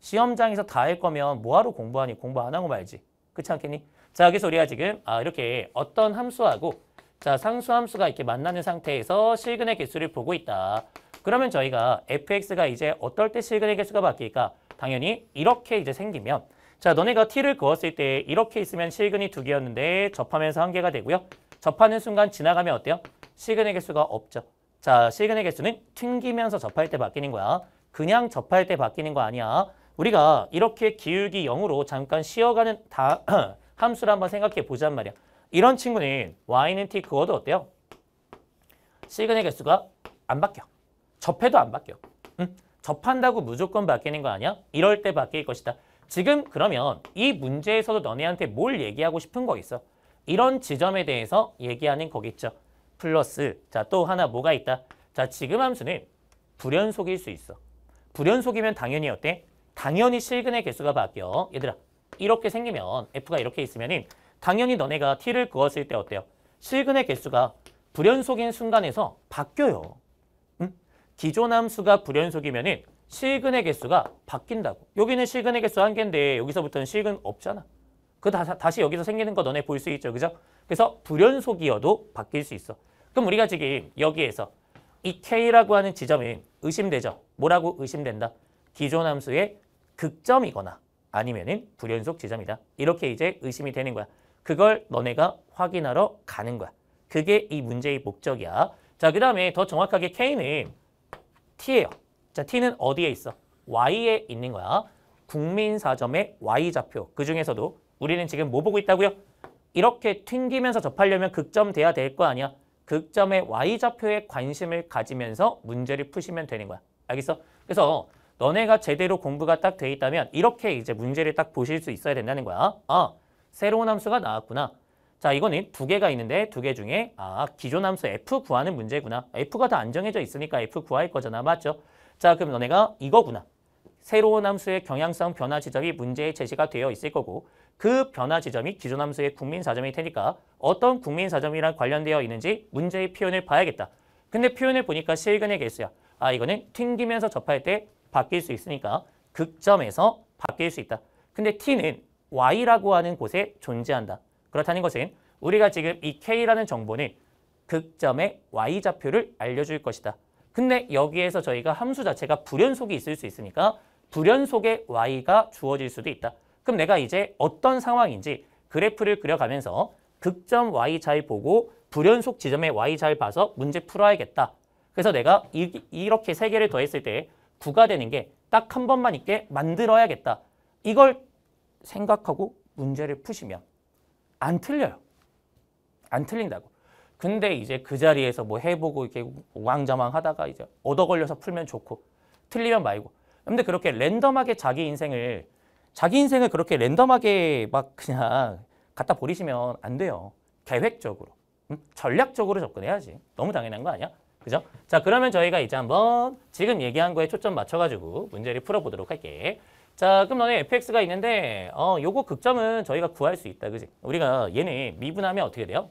시험장에서 다 할 거면 뭐하러 공부하니? 공부 안 하고 말지. 그렇지 않겠니? 자, 그래서 우리가 지금 아, 이렇게 어떤 함수하고 자 상수 함수가 이렇게 만나는 상태에서 실근의 개수를 보고 있다. 그러면 저희가 fx가 이제 어떨 때 실근의 개수가 바뀔까? 당연히 이렇게 이제 생기면 자 너네가 t를 그었을 때 이렇게 있으면 실근이 두 개였는데 접하면서 한 개가 되고요. 접하는 순간 지나가면 어때요? 실근의 개수가 없죠. 자 실근의 개수는 튕기면서 접할 때 바뀌는 거야. 그냥 접할 때 바뀌는 거 아니야. 우리가 이렇게 기울기 0으로 잠깐 쉬어가는 다, 함수를 한번 생각해 보자 말이야. 이런 친구는 y는 t 그어도 어때요? 시그널 개수가 안 바뀌어. 접해도 안 바뀌어. 응? 접한다고 무조건 바뀌는 거 아니야? 이럴 때 바뀔 것이다. 지금 그러면 이 문제에서도 너네한테 뭘 얘기하고 싶은 거 있어? 이런 지점에 대해서 얘기하는 거겠죠. 플러스 자 또 하나 뭐가 있다. 자 지금 함수는 불연속일 수 있어. 불연속이면 당연히 어때? 당연히 실근의 개수가 바뀌어. 얘들아, 이렇게 생기면 F가 이렇게 있으면 은 당연히 너네가 T를 그었을 때 어때요? 실근의 개수가 불연속인 순간에서 바뀌어요. 응? 기존 함수가 불연속이면 은 실근의 개수가 바뀐다고. 여기는 실근의 개수 한 개인데 여기서부터는 실근 없잖아. 그 다, 시 여기서 생기는 거 너네 볼 수 있죠. 그죠? 그래서 불연속이어도 바뀔 수 있어. 그럼 우리가 지금 여기에서 이 K라고 하는 지점이 의심되죠. 뭐라고 의심된다? 기존 함수의 극점이거나 아니면은 불연속 지점이다. 이렇게 이제 의심이 되는 거야. 그걸 너네가 확인하러 가는 거야. 그게 이 문제의 목적이야. 자, 그 다음에 더 정확하게 K는 T예요. 자, T는 어디에 있어? Y에 있는 거야. 국민사점의 Y좌표. 그 중에서도 우리는 지금 뭐 보고 있다고요? 이렇게 튕기면서 접하려면 극점 돼야 될 거 아니야. 극점의 Y좌표에 관심을 가지면서 문제를 푸시면 되는 거야. 알겠어? 그래서 너네가 제대로 공부가 딱 돼 있다면 이렇게 이제 문제를 딱 보실 수 있어야 된다는 거야. 아, 새로운 함수가 나왔구나. 자, 이거는 두 개가 있는데 두 개 중에 아, 기존 함수 F 구하는 문제구나. F가 다 안정해져 있으니까 F 구할 거잖아. 맞죠? 자, 그럼 너네가 이거구나. 새로운 함수의 경향성 변화 지점이 문제에 제시가 되어 있을 거고 그 변화 지점이 기존 함수의 국민사점일 테니까 어떤 국민사점이랑 관련되어 있는지 문제의 표현을 봐야겠다. 근데 표현을 보니까 실근의 개수야. 아 이거는 튕기면서 접할 때 바뀔 수 있으니까 극점에서 바뀔 수 있다. 근데 t는 y라고 하는 곳에 존재한다. 그렇다는 것은 우리가 지금 이 k라는 정보는 극점의 y좌표를 알려줄 것이다. 근데 여기에서 저희가 함수 자체가 불연속이 있을 수 있으니까 불연속의 y가 주어질 수도 있다. 그럼 내가 이제 어떤 상황인지 그래프를 그려가면서 극점 y 잘 보고 불연속 지점의 y 잘 봐서 문제 풀어야겠다. 그래서 내가 이, 렇게세 개를 더했을 때 부과되는 게 딱 한 번만 있게 만들어야겠다. 이걸 생각하고 문제를 푸시면 안 틀려요. 안 틀린다고. 근데 이제 그 자리에서 뭐 해보고 이렇게 왕자망 하다가 이제 얻어 걸려서 풀면 좋고 틀리면 말고. 근데 그렇게 랜덤하게 자기 인생을 자기 인생을 그렇게 랜덤하게 막 그냥 갖다 버리시면 안 돼요. 계획적으로. 음? 전략적으로 접근해야지. 너무 당연한 거 아니야? 그죠? 자, 그러면 저희가 이제 한번 지금 얘기한 거에 초점 맞춰가지고 문제를 풀어보도록 할게. 자, 그럼 너네 fx가 있는데 어, 요거 극점은 저희가 구할 수 있다, 그지? 우리가 얘는 미분하면 어떻게 돼요?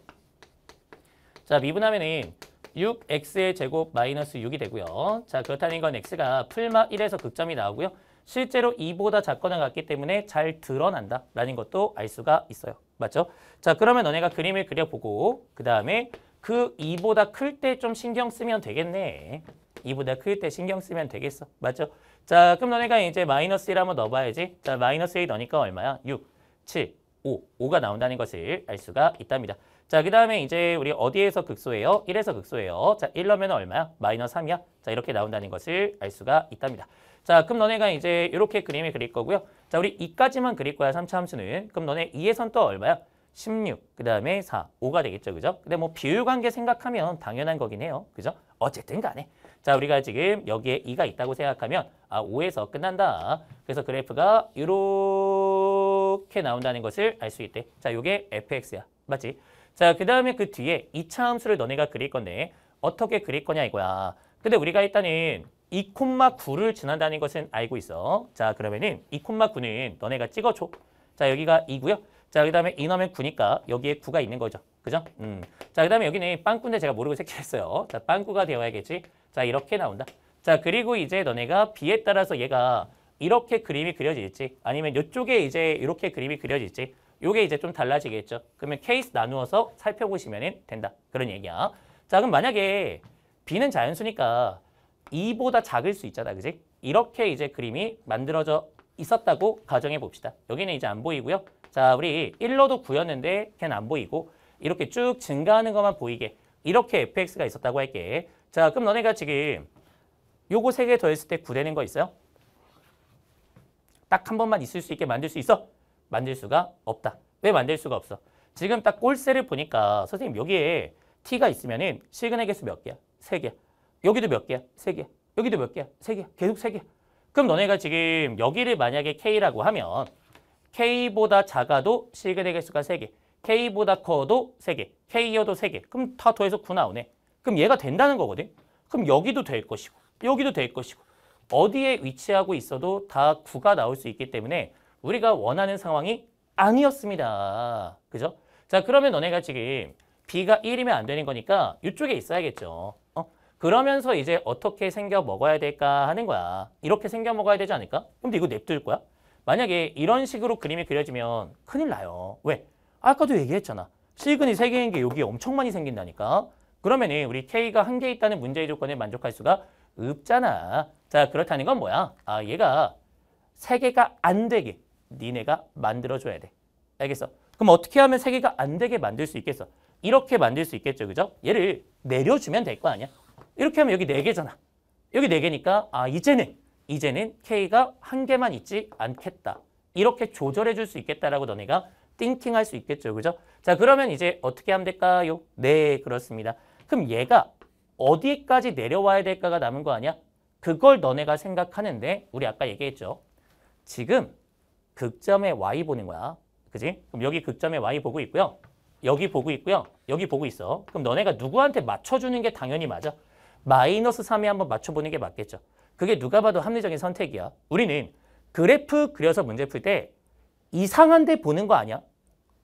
자, 미분하면은 6x의 제곱 마이너스 6이 되고요. 자, 그렇다는 건 x가 풀마 1에서 극점이 나오고요. 실제로 2보다 작거나 같기 때문에 잘 드러난다라는 것도 알 수가 있어요. 맞죠? 자, 그러면 너네가 그림을 그려보고 그 다음에 그 2보다 클 때 좀 신경 쓰면 되겠네. 2보다 클 때 신경 쓰면 되겠어. 맞죠? 자, 그럼 너네가 이제 마이너스 1 한번 넣어봐야지. 자, 마이너스 1 넣으니까 얼마야? 6, 7, 5. 5가 나온다는 것을 알 수가 있답니다. 자, 그 다음에 이제 우리 어디에서 극소예요? 1에서 극소예요. 자, 1 넣으면 얼마야? 마이너스 3이야. 자, 이렇게 나온다는 것을 알 수가 있답니다. 자, 그럼 너네가 이제 이렇게 그림을 그릴 거고요. 자, 우리 2까지만 그릴 거야, 3차 함수는. 그럼 너네 2에선 또 얼마야? 16, 그 다음에 4, 5가 되겠죠. 그죠? 근데 뭐 비율 관계 생각하면 당연한 거긴 해요. 그죠? 어쨌든 간에. 자, 우리가 지금 여기에 2가 있다고 생각하면 아, 5에서 끝난다. 그래서 그래프가 이렇게 나온다는 것을 알 수 있대. 자, 요게 fx야. 맞지? 자, 그 다음에 그 뒤에 2차 함수를 너네가 그릴 건데 어떻게 그릴 거냐 이거야. 근데 우리가 일단은 2,9를 지난다는 것은 알고 있어. 자, 그러면은 2,9는 너네가 찍어줘. 자, 여기가 2고요. 자, 그 다음에 이놈의 구니까 여기에 구가 있는 거죠. 그죠? 음. 자, 그 다음에 여기는 빵꾸인데 제가 모르고 색칠했어요. 자, 빵꾸가 되어야겠지. 자, 이렇게 나온다. 자, 그리고 이제 너네가 비에 따라서 얘가 이렇게 그림이 그려질지 아니면 이쪽에 이제 이렇게 그림이 그려질지 요게 이제 좀 달라지겠죠. 그러면 케이스 나누어서 살펴보시면 된다. 그런 얘기야. 자, 그럼 만약에 B는 자연수니까 2보다 작을 수 있잖아. 그지? 이렇게 이제 그림이 만들어져 있었다고 가정해 봅시다. 여기는 이제 안 보이고요. 자, 우리 1로도 구였는데 걔는 안 보이고 이렇게 쭉 증가하는 것만 보이게 이렇게 fx가 있었다고 할게. 자, 그럼 너네가 지금 요거 세 개 더했을 때구 되는 거 있어요? 딱 한 번만 있을 수 있게 만들 수 있어? 만들 수가 없다. 왜 만들 수가 없어? 지금 딱 꼴세를 보니까 선생님 여기에 t가 있으면 은 실근의 개수 몇 개야? 세개야 여기도 몇 개야? 세개야 여기도 몇 개야? 세개야 계속 세개야 그럼 너네가 지금 여기를 만약에 k라고 하면 K보다 작아도 시그의 개수가 3개, K보다 커도 3개, K여도 3개. 그럼 다 더해서 9 나오네. 그럼 얘가 된다는 거거든. 그럼 여기도 될 것이고 여기도 될 것이고 어디에 위치하고 있어도 다 9가 나올 수 있기 때문에 우리가 원하는 상황이 아니었습니다. 그죠? 자 그러면 너네가 지금 B가 1이면 안 되는 거니까 이쪽에 있어야겠죠. 어? 그러면서 이제 어떻게 생겨 먹어야 될까 하는 거야. 이렇게 생겨 먹어야 되지 않을까? 근데 이거 냅둘 거야? 만약에 이런 식으로 그림이 그려지면 큰일 나요. 왜? 아까도 얘기했잖아. 실근이 3개인게 여기 엄청 많이 생긴다니까. 그러면 은 우리 K가 한 개 있다는 문제의 조건에 만족할 수가 없잖아. 자, 그렇다는 건 뭐야? 아, 얘가 3개가안 되게 니네가 만들어줘야 돼. 알겠어? 그럼 어떻게 하면 3개가안 되게 만들 수 있겠어? 이렇게 만들 수 있겠죠, 그죠? 얘를 내려주면 될 거 아니야? 이렇게 하면 여기 4개잖아 여기 4개니까 아, 이제는 이제는 K가 한 개만 있지 않겠다. 이렇게 조절해 줄 수 있겠다라고 너네가 띵킹할 수 있겠죠. 그죠? 자, 그러면 이제 어떻게 하면 될까요? 네, 그렇습니다. 그럼 얘가 어디까지 내려와야 될까가 남은 거 아니야? 그걸 너네가 생각하는데 우리 아까 얘기했죠. 지금 극점의 y 보는 거야. 그지? 그럼 여기 극점의 y 보고 있고요. 여기 보고 있고요. 여기 보고 있어. 그럼 너네가 누구한테 맞춰주는 게 당연히 맞아. 마이너스 3에 한번 맞춰보는 게 맞겠죠. 그게 누가 봐도 합리적인 선택이야. 우리는 그래프 그려서 문제 풀 때 이상한 데 보는 거 아니야.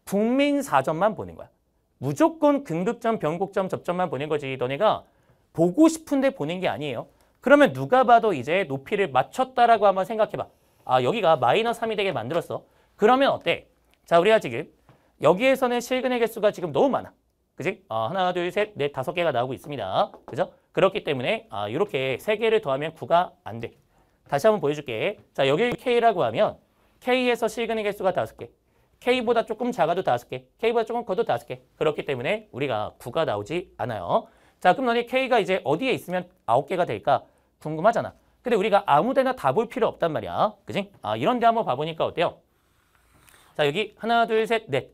국민사전만 보는 거야. 무조건 근급점 변곡점, 접점만 보는 거지. 너네가 보고 싶은데 보는 게 아니에요. 그러면 누가 봐도 이제 높이를 맞췄다라고 한번 생각해봐. 아, 여기가 마이너스 3이 되게 만들었어. 그러면 어때? 자, 우리가 지금 여기에서는 실근의 개수가 지금 너무 많아. 그지? 아, 어, 하나, 둘, 셋, 넷, 다섯 개가 나오고 있습니다. 그죠? 그렇기 때문에 아, 이렇게 세개를 더하면 9가 안 돼. 다시 한번 보여줄게. 자, 여기 K라고 하면 K에서 실근의 개수가 5개. K보다 조금 작아도 5개. K보다 조금 커도 5개. 그렇기 때문에 우리가 9가 나오지 않아요. 자, 그럼 너네 K가 이제 어디에 있으면 9개가 될까? 궁금하잖아. 근데 우리가 아무 데나 다 볼 필요 없단 말이야. 그지? 아, 이런 데 한번 봐보니까 어때요? 자, 여기 하나, 둘, 셋, 넷.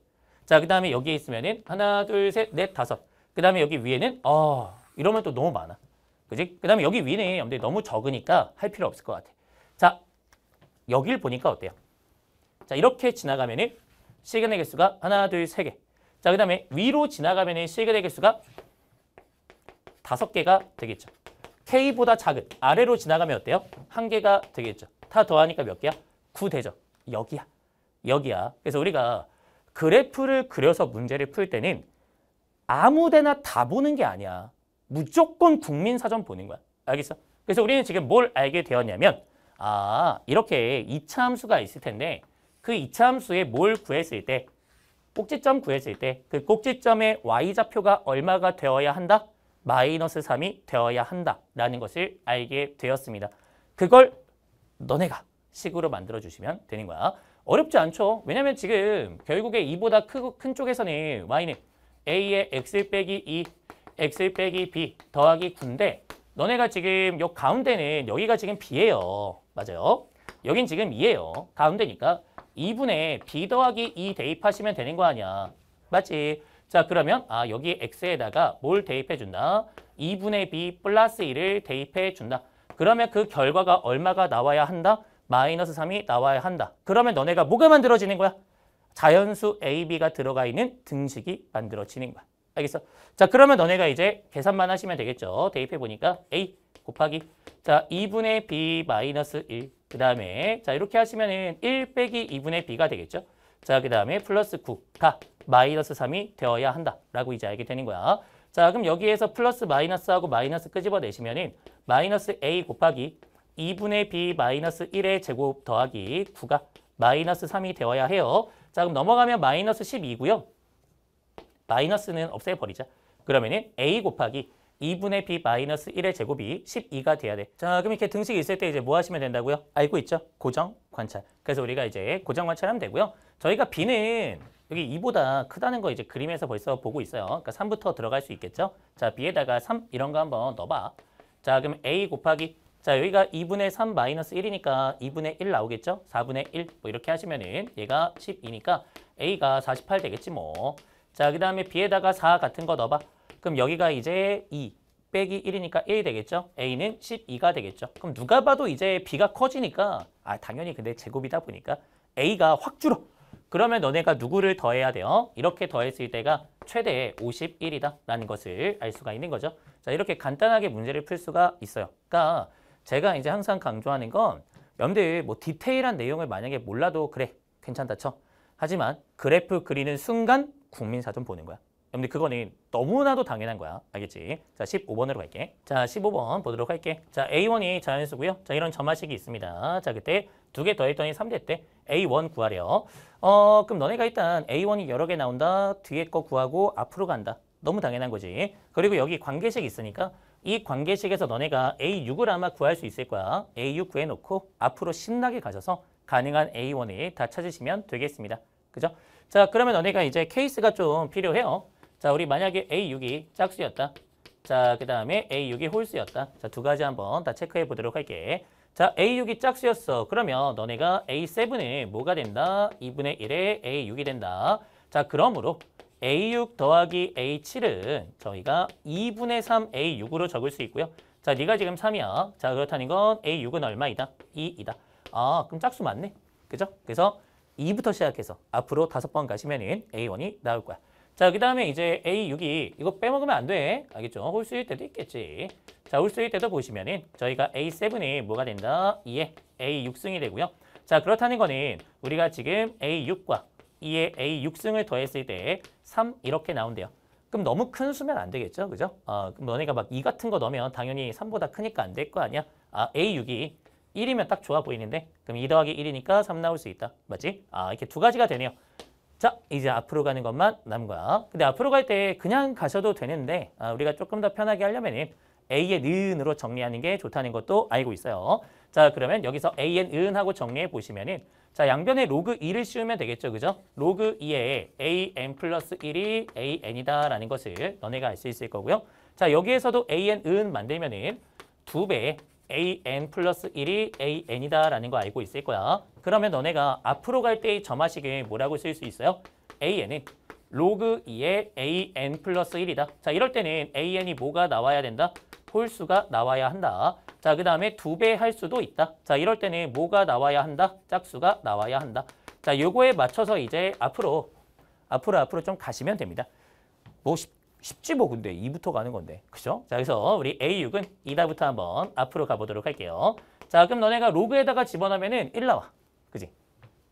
자, 그 다음에 여기에 있으면은 하나, 둘, 셋, 넷, 다섯. 그 다음에 여기 위에는 어, 이러면 또 너무 많아. 그지? 그 다음에 여기 위는 여러분들 너무 적으니까 할 필요 없을 것 같아. 자, 여길 보니까 어때요? 자, 이렇게 지나가면은 시그널 개수가 하나, 둘, 세 개. 자, 그 다음에 위로 지나가면은 시그널 개수가 다섯 개가 되겠죠. K보다 작은 아래로 지나가면 어때요? 한 개가 되겠죠. 다 더하니까 몇 개야? 9 되죠. 여기야. 여기야. 그래서 우리가 그래프를 그려서 문제를 풀 때는 아무데나 다 보는 게 아니야. 무조건 국민 사전 보는 거야. 알겠어? 그래서 우리는 지금 뭘 알게 되었냐면 아 이렇게 2차 함수가 있을 텐데 그 2차 함수에 뭘 구했을 때 꼭지점 구했을 때 그 꼭지점의 y좌표가 얼마가 되어야 한다? 마이너스 3이 되어야 한다라는 것을 알게 되었습니다. 그걸 너네가 식으로 만들어주시면 되는 거야. 어렵지 않죠? 왜냐면 지금 결국에 이보다 크, 고큰 쪽에서는 y는 a의 x 빼기 2 x 빼기 b 더하기 9인데 너네가 지금 요 가운데는 여기가 지금 b예요. 맞아요. 여긴 지금 2예요. 가운데니까 2분의 b 더하기 2 e 대입하시면 되는 거 아니야. 맞지? 자 그러면 아 여기 x에다가 뭘 대입해 준다? 2분의 b 플러스 1을 대입해 준다. 그러면 그 결과가 얼마가 나와야 한다? 마이너스 3이 나와야 한다. 그러면 너네가 뭐가 만들어지는 거야? 자연수 AB가 들어가 있는 등식이 만들어지는 거야. 알겠어? 자, 그러면 너네가 이제 계산만 하시면 되겠죠. 대입해보니까 A 곱하기 자, 2분의 B 마이너스 1. 그 다음에 자, 이렇게 하시면은 1 빼기 2분의 B가 되겠죠. 자, 그 다음에 플러스 9가 마이너스 3이 되어야 한다라고 이제 알게 되는 거야. 자, 그럼 여기에서 플러스 마이너스하고 마이너스 끄집어내시면은 마이너스 A 곱하기 2분의 B 마이너스 1의 제곱 더하기 9가 마이너스 3이 되어야 해요. 자, 그럼 넘어가면 마이너스 12고요. 마이너스는 없애버리자. 그러면은 a 곱하기 2분의 b 마이너스 1의 제곱이 12가 돼야 돼. 자, 그럼 이렇게 등식이 있을 때 이제 뭐 하시면 된다고요? 알고 있죠? 고정 관찰. 그래서 우리가 이제 고정 관찰하면 되고요. 저희가 b는 여기 2보다 크다는 거 이제 그림에서 벌써 보고 있어요. 그러니까 3부터 들어갈 수 있겠죠? 자, b에다가 3 이런 거 한번 넣어봐. 자, 그럼 a 곱하기 자, 여기가 2분의 3 마이너스 1이니까 2분의 1 나오겠죠? 4분의 1뭐 이렇게 하시면은 얘가 12니까 a가 48 되겠지 뭐. 자, 그 다음에 B에다가 4 같은 거 넣어봐. 그럼 여기가 이제 2 빼기 1이니까 1이 되겠죠. A는 12가 되겠죠. 그럼 누가 봐도 이제 B가 커지니까 아 당연히 근데 제곱이다 보니까 A가 확 줄어. 그러면 너네가 누구를 더해야 돼요? 이렇게 더했을 때가 최대 51이다라는 것을 알 수가 있는 거죠. 자 이렇게 간단하게 문제를 풀 수가 있어요. 그러니까 제가 이제 항상 강조하는 건 여러분들 뭐 디테일한 내용을 만약에 몰라도 그래 괜찮다 쳐. 하지만 그래프 그리는 순간 국민사전 보는 거야. 여러분들 그거는 너무나도 당연한 거야. 알겠지? 자, 15번으로 갈게. 자, 15번 보도록 할게. 자, A1이 자연수고요. 자, 이런 점화식이 있습니다. 자, 그때 두 개 더했더니 3대 때 A1 구하려. 어, 그럼 너네가 일단 A1이 여러 개 나온다. 뒤에 거 구하고 앞으로 간다. 너무 당연한 거지. 그리고 여기 관계식 있으니까 이 관계식에서 너네가 A6을 아마 구할 수 있을 거야. A6 구해놓고 앞으로 신나게 가셔서 가능한 A1을 다 찾으시면 되겠습니다. 그죠? 자, 그러면 너네가 이제 케이스가 좀 필요해요. 자, 우리 만약에 A6이 짝수였다. 자, 그 다음에 A6이 홀수였다. 자, 두 가지 한번 다 체크해 보도록 할게. 자, A6이 짝수였어. 그러면 너네가 A7이 뭐가 된다? 2분의 1에 A6이 된다. 자, 그러므로 A6 더하기 A7은 저희가 2분의 3 A6으로 적을 수 있고요. 자, 네가 지금 3이야. 자, 그렇다는 건 A6은 얼마이다? 2이다. 아, 그럼 짝수 맞네. 그죠? 그래서 2부터 시작해서 앞으로 다섯 번 가시면 은 A1이 나올 거야. 자, 그 다음에 이제 A6이 이거 빼먹으면 안 돼. 알겠죠? 홀수일 때도 있겠지. 자, 홀수일 때도 보시면은 저희가 A7이 뭐가 된다? 2에 A6승이 되고요. 자, 그렇다는 거는 우리가 지금 A6과 2에 A6승을 더했을 때 3 이렇게 나온대요. 그럼 너무 큰 수면 안 되겠죠? 그죠? 어, 그럼 너네가 막 2 같은 거 넣으면 당연히 3보다 크니까 안 될 거 아니야? 아, A6이 1이면 딱 좋아 보이는데 그럼 2 더하기 1이니까 3 나올 수 있다. 맞지? 아 이렇게 두 가지가 되네요. 자 이제 앞으로 가는 것만 남은 거야. 근데 앞으로 갈 때 그냥 가셔도 되는데 아, 우리가 조금 더 편하게 하려면 A의 는으로 정리하는 게 좋다는 것도 알고 있어요. 자 그러면 여기서 A의 은 하고 정리해 보시면은 자 양변에 로그 2를 씌우면 되겠죠. 그죠? 로그 2에 an 플러스 1이 an이다라는 것을 너네가 알 수 있을 거고요. 자 여기에서도 an 은 만들면은 2배 an 플러스 1이 an이다 라는 거 알고 있을 거야. 그러면 너네가 앞으로 갈 때의 점화식에 뭐라고 쓸 수 있어요? an은 로그 2의 an 플러스 1이다. 자 이럴 때는 an이 뭐가 나와야 된다? 홀수가 나와야 한다. 자그 다음에 두 배할 수도 있다. 자 이럴 때는 뭐가 나와야 한다? 짝수가 나와야 한다. 자 요거에 맞춰서 이제 앞으로 앞으로 앞으로 좀 가시면 됩니다. 뭐 쉽, 쉽지 뭐 근데 2부터 가는 건데. 그죠? 자, 그래서 우리 A6은 2다부터 한번 앞으로 가보도록 할게요. 자, 그럼 너네가 로그에다가 집어넣으면 1 나와. 그지?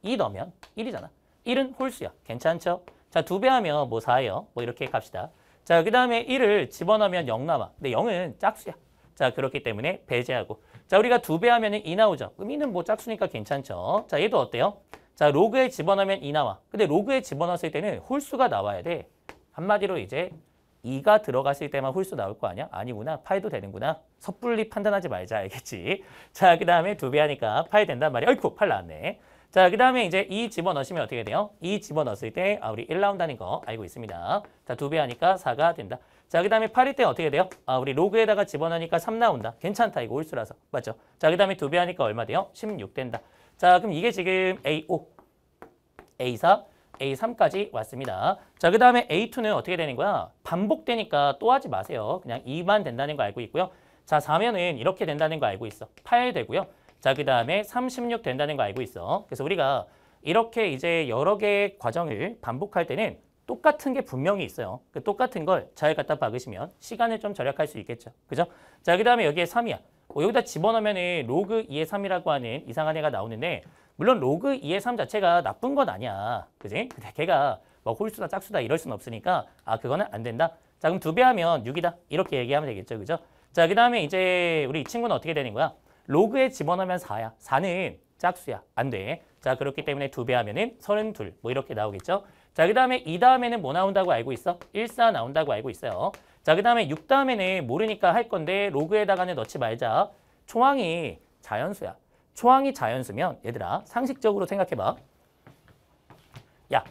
2 넣으면 1이잖아. 1은 홀수야. 괜찮죠? 자, 두배 하면 뭐 4예요. 뭐 이렇게 갑시다. 자, 그 다음에 1을 집어넣으면 0 남아. 근데 0은 짝수야. 자, 그렇기 때문에 배제하고. 자, 우리가 두배 하면 은2 나오죠. 그럼 미는뭐 짝수니까 괜찮죠. 자, 얘도 어때요? 자, 로그에 집어넣으면 2 나와. 근데 로그에 집어넣었을 때는 홀수가 나와야 돼. 한마디로 이제 2가 들어갔을 때만 홀수 나올 거 아니야? 아니구나. 파이도 되는구나. 섣불리 판단하지 말자. 알겠지? 자, 그 다음에 두 배 하니까 파이 된단 말이야. 어이쿠, 팔 나왔네. 자, 그 다음에 이제 이 집어넣으시면 어떻게 돼요? 이 집어넣었을 때 아, 우리 1나온다는거 알고 있습니다. 자, 두 배 하니까 4가 된다. 자, 그 다음에 8일 때 어떻게 돼요? 아, 우리 로그에다가 집어넣으니까 3 나온다. 괜찮다. 이거 홀수라서. 맞죠? 자, 그 다음에 두 배 하니까 얼마 돼요? 16 된다. 자, 그럼 이게 지금 A5, A4, A3까지 왔습니다. 자, 그 다음에 A2는 어떻게 되는 거야? 반복되니까 또 하지 마세요. 그냥 2만 된다는 거 알고 있고요. 자, 4면은 이렇게 된다는 거 알고 있어. 8 되고요. 자, 그 다음에 36 된다는 거 알고 있어. 그래서 우리가 이렇게 이제 여러 개의 과정을 반복할 때는 똑같은 게 분명히 있어요. 그 똑같은 걸 잘 갖다 박으시면 시간을 좀 절약할 수 있겠죠. 그죠? 자, 그 다음에 여기에 3이야. 어, 여기다 집어넣으면 은 로그 2의 3이라고 하는 이상한 애가 나오는데 물론 로그 2의 3 자체가 나쁜 건 아니야. 그지? 근데 걔가 막 홀수다 짝수다 이럴 순 없으니까 아 그거는 안 된다. 자 그럼 두 배 하면 6이다. 이렇게 얘기하면 되겠죠. 그죠? 자그 다음에 이제 우리 이 친구는 어떻게 되는 거야? 로그에 집어넣으면 4야. 4는 짝수야. 안 돼. 자 그렇기 때문에 두 배 하면은 32. 뭐 이렇게 나오겠죠? 자, 그 다음에 이 다음에는 뭐 나온다고 알고 있어? 1, 4 나온다고 알고 있어요. 자, 그 다음에 6 다음에는 모르니까 할 건데 로그에다가는 넣지 말자. 초항이 자연수야. 초항이 자연수면 얘들아 상식적으로 생각해봐. 야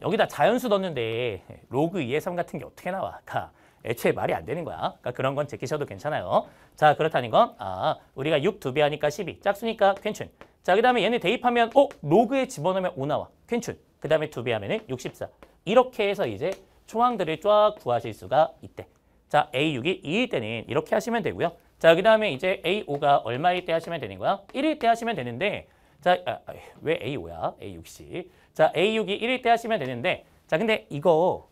여기다 자연수 넣었는데 로그 2의 3 같은 게 어떻게 나와? 가. 그러니까 애초에 말이 안 되는 거야. 그러니까 그런 건 제끼셔도 괜찮아요. 자 그렇다는 건 아, 우리가 6 두 배 하니까 12 짝수니까 괜춘. 자그 다음에 얘네 대입하면 어? 로그에 집어넣으면 5 나와. 괜춘. 그 다음에 두 배 하면 은 64. 이렇게 해서 이제 초항들을 쫙 구하실 수가 있대. 자 A6이 2일 때는 이렇게 하시면 되고요. 자, 그 다음에 이제 A5가 얼마일 때 하시면 되는 거야? 1일 때 하시면 되는데 자, 아, 아 왜 A5야? a 6 씨. 자, A6이 1일 때 하시면 되는데 자, 근데 이거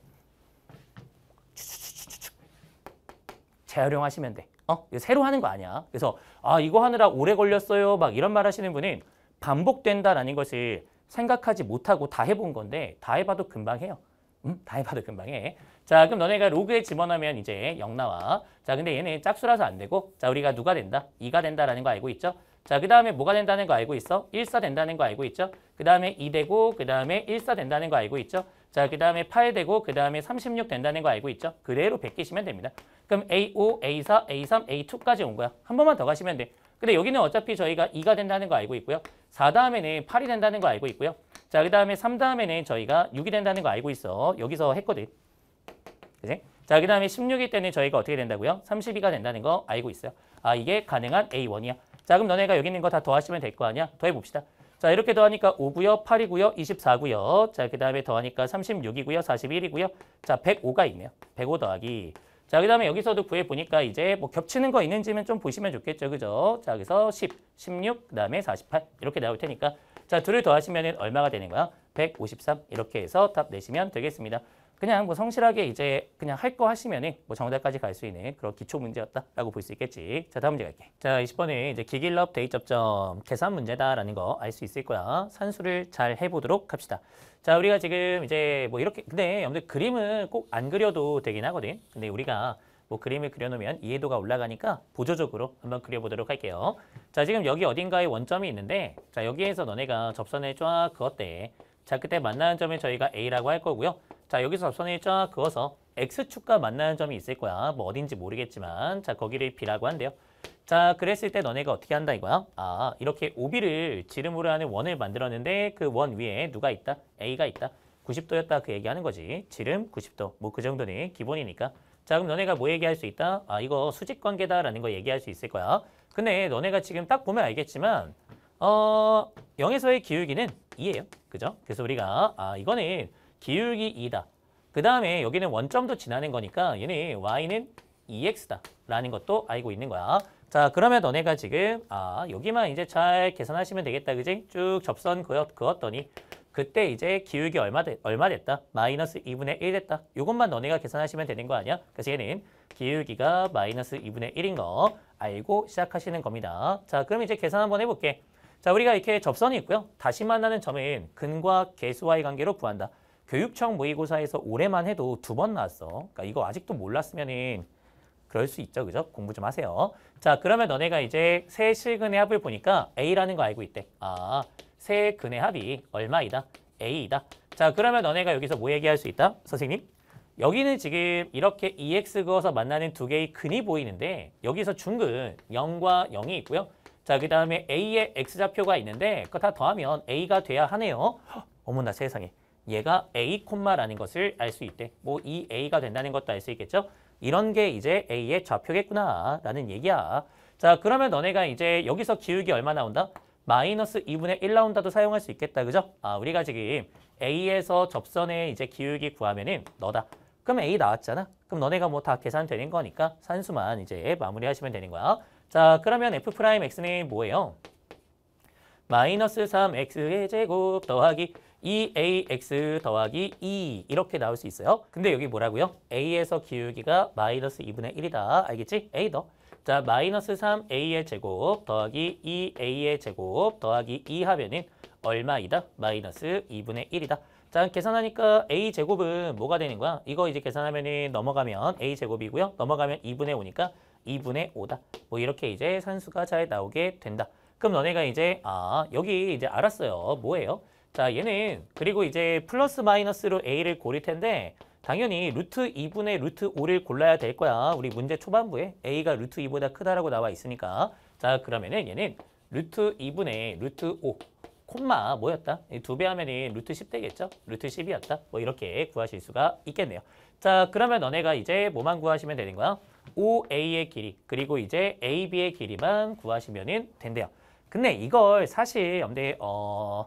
재활용하시면 돼. 어? 새로 하는 거 아니야. 그래서 아, 이거 하느라 오래 걸렸어요. 막 이런 말 하시는 분은 반복된다라는 것을 생각하지 못하고 다 해본 건데 다 해봐도 금방 해요. 음? 다 해봐도 금방 해. 자, 그럼 너네가 로그에 집어넣으면 이제 0 나와. 자, 근데 얘네 짝수라서 안 되고 자, 우리가 누가 된다? 2가 된다라는 거 알고 있죠? 자, 그 다음에 뭐가 된다는 거 알고 있어? 1사 된다는 거 알고 있죠? 그 다음에 2 되고 그 다음에 1사 된다는 거 알고 있죠? 자, 그 다음에 8 되고 그 다음에 36 된다는 거 알고 있죠? 그대로 베끼시면 됩니다. 그럼 A5, A4, A3, A2까지 온 거야. 한 번만 더 가시면 돼. 근데 여기는 어차피 저희가 2가 된다는 거 알고 있고요. 4 다음에는 8이 된다는 거 알고 있고요. 자, 그 다음에 3 다음에는 저희가 6이 된다는 거 알고 있어. 여기서 했거든. 그지? 자, 그 다음에 16일 때는 저희가 어떻게 된다고요? 32가 된다는 거 알고 있어요. 아, 이게 가능한 A1이야. 자, 그럼 너네가 여기 있는 거 다 더하시면 될 거 아니야? 더해봅시다. 자, 이렇게 더하니까 5구요, 8이구요, 24구요. 자, 그 다음에 더하니까 36이구요, 41이구요. 자, 105가 있네요. 105 더하기 자, 그 다음에 여기서도 구해 보니까 이제 뭐 겹치는 거 있는지는 좀 보시면 좋겠죠. 그죠? 자, 그래서 10, 16, 그 다음에 48 이렇게 나올 테니까 자, 둘을 더하시면 얼마가 되는 거야? 153 이렇게 해서 답 내시면 되겠습니다. 그냥 뭐 성실하게 이제 그냥 할 거 하시면은 뭐 정답까지 갈 수 있는 그런 기초 문제였다라고 볼 수 있겠지. 자, 다음 문제 갈게. 자, 20번은 이제 기길럽 대입접점 계산 문제다라는 거 알 수 있을 거야. 산수를 잘 해보도록 합시다. 자, 우리가 지금 이제 뭐 이렇게 근데 여러분들 그림은 꼭 안 그려도 되긴 하거든. 근데 우리가 뭐 그림을 그려놓으면 이해도가 올라가니까 보조적으로 한번 그려보도록 할게요. 자, 지금 여기 어딘가에 원점이 있는데 자, 여기에서 너네가 접선을 쫙 그었대. 자, 그때 만나는 점을 저희가 A라고 할 거고요. 자, 여기서 접선을 쫙 그어서 X축과 만나는 점이 있을 거야. 뭐 어딘지 모르겠지만 자, 거기를 B라고 한대요. 자, 그랬을 때 너네가 어떻게 한다 이거야? 아, 이렇게 OB를 지름으로 하는 원을 만들었는데 그 원 위에 누가 있다? A가 있다. 90도였다 그 얘기하는 거지. 지름 90도. 뭐 그 정도는 기본이니까. 자, 그럼 너네가 뭐 얘기할 수 있다? 아, 이거 수직 관계다라는 거 얘기할 수 있을 거야. 근데 너네가 지금 딱 보면 알겠지만 어, 0에서의 기울기는 2예요. 그죠? 그래서 우리가 아, 이거는 기울기 2다. 그 다음에 여기는 원점도 지나는 거니까 얘네 y는 2x다 e 라는 것도 알고 있는 거야. 자 그러면 너네가 지금 아 여기만 이제 잘 계산하시면 되겠다 그지? 쭉 접선 그었, 그었더니 그때 이제 기울기 얼마, 되, 얼마 됐다? 마이너스 2분의 1 됐다. 이것만 너네가 계산하시면 되는 거 아니야? 그래서 얘는 기울기가 마이너스 2분의 1인 거 알고 시작하시는 겁니다. 자 그럼 이제 계산 한번 해볼게. 자 우리가 이렇게 접선이 있고요. 다시 만나는 점은 근과 개수와의 관계로 구한다. 교육청 모의고사에서 올해만 해도 두 번 나왔어. 그러니까 이거 아직도 몰랐으면은 그럴 수 있죠. 그죠? 공부 좀 하세요. 자, 그러면 너네가 이제 세 실근의 합을 보니까 A라는 거 알고 있대. 아, 세 근의 합이 얼마이다? A이다. 자, 그러면 너네가 여기서 뭐 얘기할 수 있다? 선생님? 여기는 지금 이렇게 EX 그어서 만나는 두 개의 근이 보이는데 여기서 중근 0과 0이 있고요. 자, 그 다음에 A의 X좌표가 있는데 그거 다 더하면 A가 돼야 하네요. 헉, 어머나 세상에. 얘가 A, 콤마라는 것을 알 수 있대. 뭐 이 A가 된다는 것도 알 수 있겠죠? 이런 게 이제 A의 좌표겠구나라는 얘기야. 자, 그러면 너네가 이제 여기서 기울기 얼마 나온다? 마이너스 2분의 1 나온다도 사용할 수 있겠다, 그죠? 아, 우리가 지금 A에서 접선에 이제 기울기 구하면은 너다. 그럼 A 나왔잖아. 그럼 너네가 뭐 다 계산되는 거니까 산수만 이제 마무리하시면 되는 거야. 자, 그러면 F'X는 프라임 뭐예요? 마이너스 3X의 제곱 더하기 2ax e 더하기 2 e 이렇게 나올 수 있어요. 근데 여기 뭐라고요? a에서 기울기가 마이너스 2분의 1이다. 알겠지? a 더. 자, 마이너스 3a의 제곱 더하기 2a의 e 제곱 더하기 2 하면은 얼마이다? 마이너스 2분의 1이다. 자, 계산하니까 a제곱은 뭐가 되는 거야? 이거 이제 계산하면은 넘어가면 a제곱이고요. 넘어가면 2분의 5니까 2분의 5다. 뭐 이렇게 이제 산수가 잘 나오게 된다. 그럼 너네가 이제 아, 여기 이제 알았어요. 뭐예요? 자, 얘는 그리고 이제 플러스 마이너스로 A를 고를 텐데 당연히 루트 2분의 루트 5를 골라야 될 거야. 우리 문제 초반부에 A가 루트 2보다 크다라고 나와 있으니까 자, 그러면은 얘는 루트 2분의 루트 5 콤마 뭐였다? 두배 하면은 루트 10 되겠죠? 루트 10이었다. 뭐 이렇게 구하실 수가 있겠네요. 자, 그러면 너네가 이제 뭐만 구하시면 되는 거야? OA의 길이 그리고 이제 AB의 길이만 구하시면 된대요. 근데 이걸 사실 염대 어...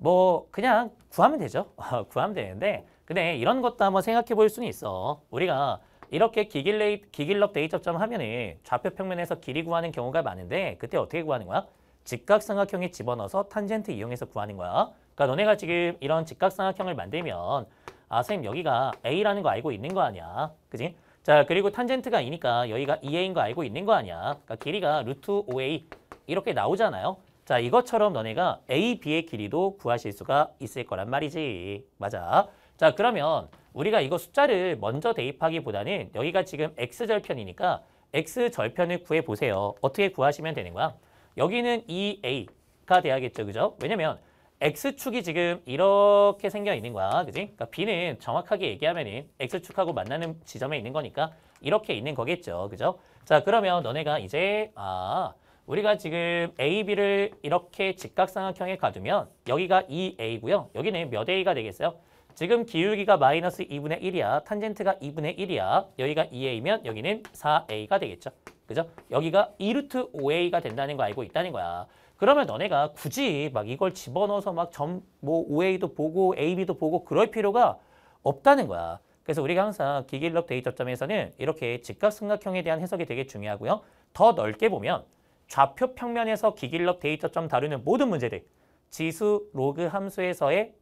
뭐 그냥 구하면 되죠. 아, 구하면 되는데 근데 이런 것도 한번 생각해 볼 수는 있어. 우리가 이렇게 기길레, 이 기길럽 데이터점 하면은 좌표 평면에서 길이 구하는 경우가 많은데 그때 어떻게 구하는 거야? 직각삼각형에 집어넣어서 탄젠트 이용해서 구하는 거야. 그러니까 너네가 지금 이런 직각삼각형을 만들면 아 선생님 여기가 A라는 거 알고 있는 거 아니야. 그지? 자 그리고 탄젠트가 이니까 여기가 2A인 e 거 알고 있는 거 아니야. 그러니까 길이가 루트 5A 이렇게 나오잖아요. 자, 이것처럼 너네가 A, B의 길이도 구하실 수가 있을 거란 말이지. 맞아. 자, 그러면 우리가 이거 숫자를 먼저 대입하기보다는 여기가 지금 X절편이니까 X절편을 구해보세요. 어떻게 구하시면 되는 거야? 여기는 2A가 e 돼야겠죠, 그죠? 왜냐면 X축이 지금 이렇게 생겨 있는 거야, 그지? 그러니까 B는 정확하게 얘기하면 은 X축하고 만나는 지점에 있는 거니까 이렇게 있는 거겠죠, 그죠? 자, 그러면 너네가 이제 아... 우리가 지금 AB를 이렇게 직각삼각형에 가두면 여기가 2A고요. E, 여기는 몇 A가 되겠어요? 지금 기울기가 마이너스 2분의 1이야. 탄젠트가 2분의 1이야. 여기가 2A면 e 여기는 4A가 되겠죠. 그죠? 여기가 2루트 e 5A가 된다는 거 알고 있다는 거야. 그러면 너네가 굳이 막 이걸 집어넣어서 막 점 뭐 5A도 보고 AB도 보고 그럴 필요가 없다는 거야. 그래서 우리가 항상 기계인력 데이터점에서는 이렇게 직각삼각형에 대한 해석이 되게 중요하고요. 더 넓게 보면 좌표 평면에서 기길럽 데이터점 다루는 모든 문제들 지수 로그 함수에서의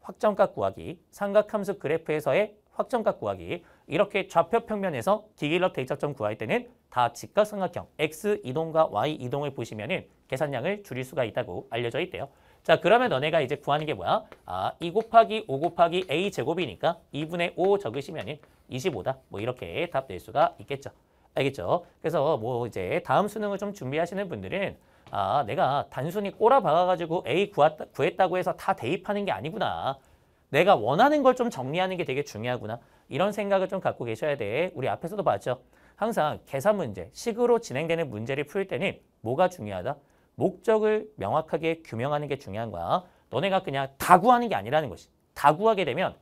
확정값 구하기, 삼각함수 그래프에서의 확정값 구하기 이렇게 좌표 평면에서 기길럽 데이터점 구할 때는 다 직각삼각형 x 이동과 y 이동을 보시면 은 계산량을 줄일 수가 있다고 알려져 있대요. 자 그러면 너네가 이제 구하는 게 뭐야? 아, 2 e 곱하기 5 곱하기 a 제곱이니까 2분의 5 적으시면 은 25다. 뭐 이렇게 답낼 수가 있겠죠. 알겠죠? 그래서 뭐 이제 다음 수능을 좀 준비하시는 분들은 아 내가 단순히 꼬라박아가지고 A 구했다, 구했다고 해서 다 대입하는 게 아니구나. 내가 원하는 걸 좀 정리하는 게 되게 중요하구나. 이런 생각을 좀 갖고 계셔야 돼. 우리 앞에서도 봤죠. 항상 계산 문제, 식으로 진행되는 문제를 풀 때는 뭐가 중요하다? 목적을 명확하게 규명하는 게 중요한 거야. 너네가 그냥 다 구하는 게 아니라는 것이. 다 구하게 되면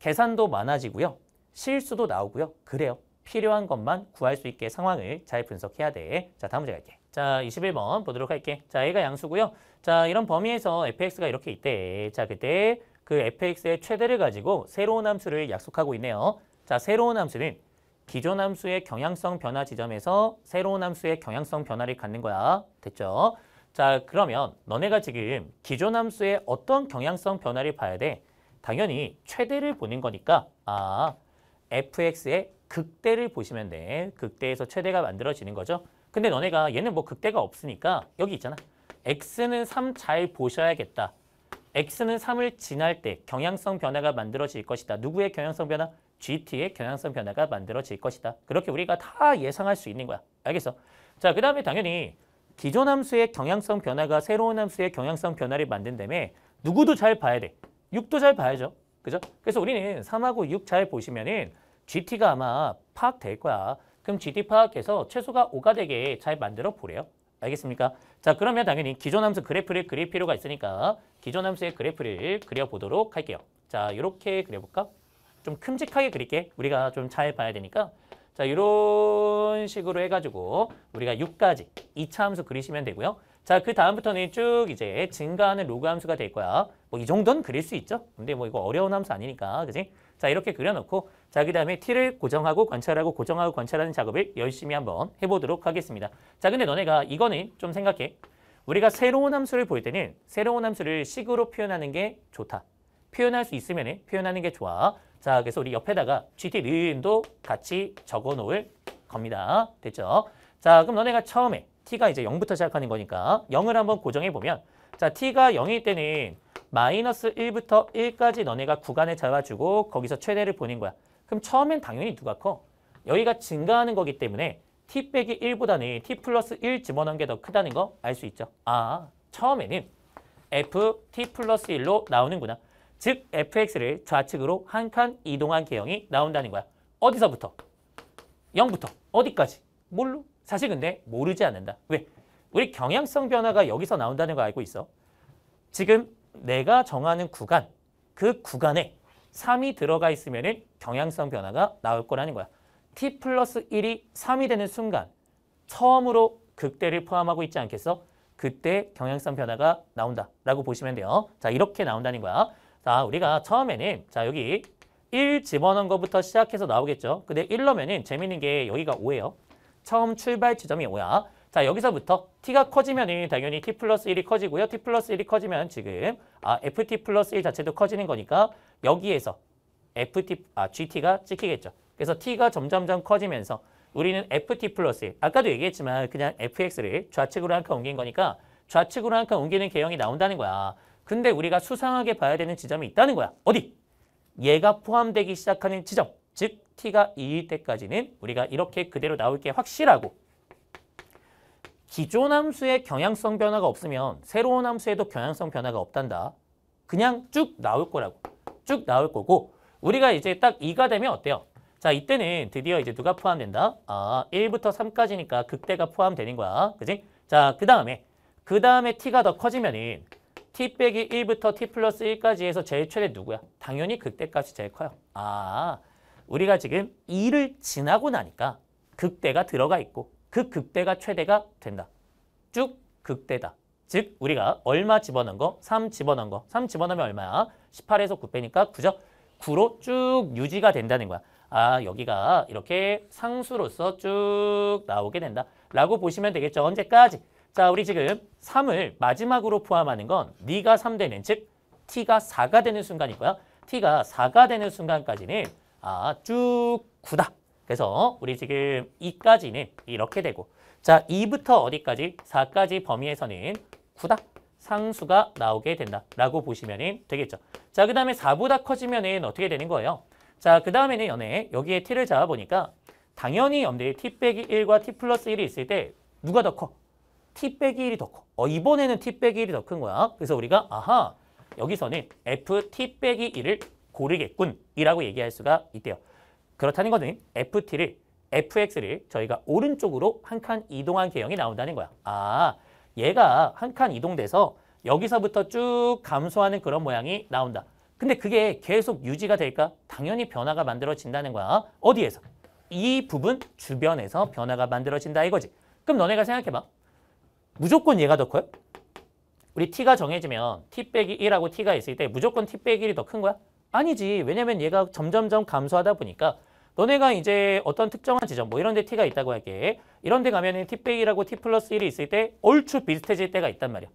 계산도 많아지고요. 실수도 나오고요. 그래요. 필요한 것만 구할 수 있게 상황을 잘 분석해야 돼. 자, 다음 문제 갈게. 자, 21번 보도록 할게. 자, 얘가 양수고요. 자, 이런 범위에서 fx가 이렇게 있대. 자, 그때 그 fx의 최대를 가지고 새로운 함수를 약속하고 있네요. 자, 새로운 함수는 기존 함수의 경향성 변화 지점에서 새로운 함수의 경향성 변화를 갖는 거야. 됐죠? 자, 그러면 너네가 지금 기존 함수의 어떤 경향성 변화를 봐야 돼? 당연히 최대를 보는 거니까 아, fx의 극대를 보시면 돼. 극대에서 최대가 만들어지는 거죠. 근데 너네가 얘는 뭐 극대가 없으니까 여기 있잖아. x는 3 잘 보셔야겠다. x는 3을 지날 때 경향성 변화가 만들어질 것이다. 누구의 경향성 변화? gt의 경향성 변화가 만들어질 것이다. 그렇게 우리가 다 예상할 수 있는 거야. 알겠어? 자, 그 다음에 당연히 기존 함수의 경향성 변화가 새로운 함수의 경향성 변화를 만든다음에 누구도 잘 봐야 돼. 6도 잘 봐야죠. 그죠? 그래서 우리는 3하고 6 잘 보시면은 GT가 아마 파악될 거야. 그럼 GT 파악해서 최소가 5가 되게 잘 만들어 보래요. 알겠습니까? 자 그러면 당연히 기존 함수 그래프를 그릴 필요가 있으니까 기존 함수의 그래프를 그려보도록 할게요. 자 이렇게 그려볼까? 좀 큼직하게 그릴게. 우리가 좀 잘 봐야 되니까 자, 이런 식으로 해가지고 우리가 6까지 이차 함수 그리시면 되고요. 자, 그 다음부터는 쭉 이제 증가하는 로그 함수가 될 거야. 뭐 이 정도는 그릴 수 있죠. 근데 뭐 이거 어려운 함수 아니니까, 그지? 자, 이렇게 그려놓고 자, 그 다음에 t를 고정하고 관찰하고 고정하고 관찰하는 작업을 열심히 한번 해보도록 하겠습니다. 자, 근데 너네가 이거는 좀 생각해. 우리가 새로운 함수를 볼 때는 새로운 함수를 식으로 표현하는 게 좋다. 표현할 수 있으면 표현하는 게 좋아. 자, 그래서 우리 옆에다가 GT 리은도 같이 적어 놓을 겁니다. 됐죠? 자, 그럼 너네가 처음에 t가 이제 0부터 시작하는 거니까 0을 한번 고정해 보면 자, t가 0일 때는 마이너스 1부터 1까지 너네가 구간을 잡아주고 거기서 최대를 보낸 거야. 그럼 처음엔 당연히 누가 커? 여기가 증가하는 거기 때문에 t 빼기 1보다는 t 플러스 1 집어넣은 게 더 크다는 거 알 수 있죠? 아, 처음에는 f t 플러스 1로 나오는구나. 즉 fx를 좌측으로 한 칸 이동한 개형이 나온다는 거야. 어디서부터? 0부터 어디까지? 뭘로? 사실 근데 모르지 않는다. 왜? 우리 경향성 변화가 여기서 나온다는 거 알고 있어. 지금 내가 정하는 구간, 그 구간에 3이 들어가 있으면 은 경향성 변화가 나올 거라는 거야. t 플러스 1이 3이 되는 순간 처음으로 극대를 포함하고 있지 않겠어? 그때 경향성 변화가 나온다라고 보시면 돼요. 자, 이렇게 나온다는 거야. 자, 우리가 처음에는 자, 여기 1 집어넣은 것부터 시작해서 나오겠죠. 근데 1넣면은 재밌는 게 여기가 5예요. 처음 출발 지점이 5야. 자, 여기서부터 t가 커지면 은 당연히 t 플러스 1이 커지고요. t 플러스 1이 커지면 지금 아, ft 플러스 1 자체도 커지는 거니까 여기에서 ft, 아, gt가 찍히겠죠. 그래서 t가 점점점 커지면서 우리는 ft 플러스 1, 아까도 얘기했지만 그냥 fx를 좌측으로 한 칸 옮긴 거니까 좌측으로 한 칸 옮기는 개형이 나온다는 거야. 근데 우리가 수상하게 봐야 되는 지점이 있다는 거야. 어디? 얘가 포함되기 시작하는 지점. 즉 t가 2일 때까지는 우리가 이렇게 그대로 나올 게 확실하고 기존 함수의 경향성 변화가 없으면 새로운 함수에도 경향성 변화가 없단다. 그냥 쭉 나올 거라고. 쭉 나올 거고 우리가 이제 딱 2가 되면 어때요? 자, 이때는 드디어 이제 누가 포함된다? 아, 1부터 3까지니까 극대가 포함되는 거야. 그지? 자, 그 다음에 그 다음에 t가 더 커지면은 t 빼기 1부터 t 플러스 1까지 해서 제일 최대 누구야? 당연히 극대값이 제일 커요. 아, 우리가 지금 2를 지나고 나니까 극대가 들어가 있고 그 극대가 최대가 된다. 쭉 극대다. 즉 우리가 얼마 집어넣은 거? 3 집어넣은 거. 3 집어넣으면 얼마야? 18에서 9 빼니까 9죠? 9로 쭉 유지가 된다는 거야. 아 여기가 이렇게 상수로서 쭉 나오게 된다. 라고 보시면 되겠죠. 언제까지? 자, 우리 지금 3을 마지막으로 포함하는 건니가 3되는, 즉 t가 4가 되는 순간이고요. t가 4가 되는 순간까지는 아, 쭉 9다. 그래서 우리 지금 2까지는 이렇게 되고 자, 2부터 어디까지? 4까지 범위에서는 9다. 상수가 나오게 된다. 라고 보시면 되겠죠. 자, 그 다음에 4보다 커지면 어떻게 되는 거예요? 자, 그 다음에는 연애 여기에 t를 잡아보니까 당연히 연대에 t 빼기 1과 t 플러스 1이 있을 때 누가 더 커? t 빼기 1이 더 커. 어, 이번에는 t 빼기 1이 더 큰 거야. 그래서 우리가 아하 여기서는 ft 빼기 1을 고르겠군 이라고 얘기할 수가 있대요. 그렇다는 거는 ft를 fx를 저희가 오른쪽으로 한 칸 이동한 개형이 나온다는 거야. 아 얘가 한 칸 이동돼서 여기서부터 쭉 감소하는 그런 모양이 나온다. 근데 그게 계속 유지가 될까? 당연히 변화가 만들어진다는 거야. 어디에서? 이 부분 주변에서 변화가 만들어진다 이거지. 그럼 너네가 생각해봐. 무조건 얘가 더 커요? 우리 t가 정해지면 t 빼기 1하고 t가 있을 때 무조건 t 빼기 1이 더 큰 거야? 아니지. 왜냐면 얘가 점점점 감소하다 보니까 너네가 이제 어떤 특정한 지점, 뭐 이런 데 t가 있다고 할게. 이런 데 가면 은 t 빼기 1하고 t 플러스 1이 있을 때 얼추 비슷해질 때가 있단 말이야.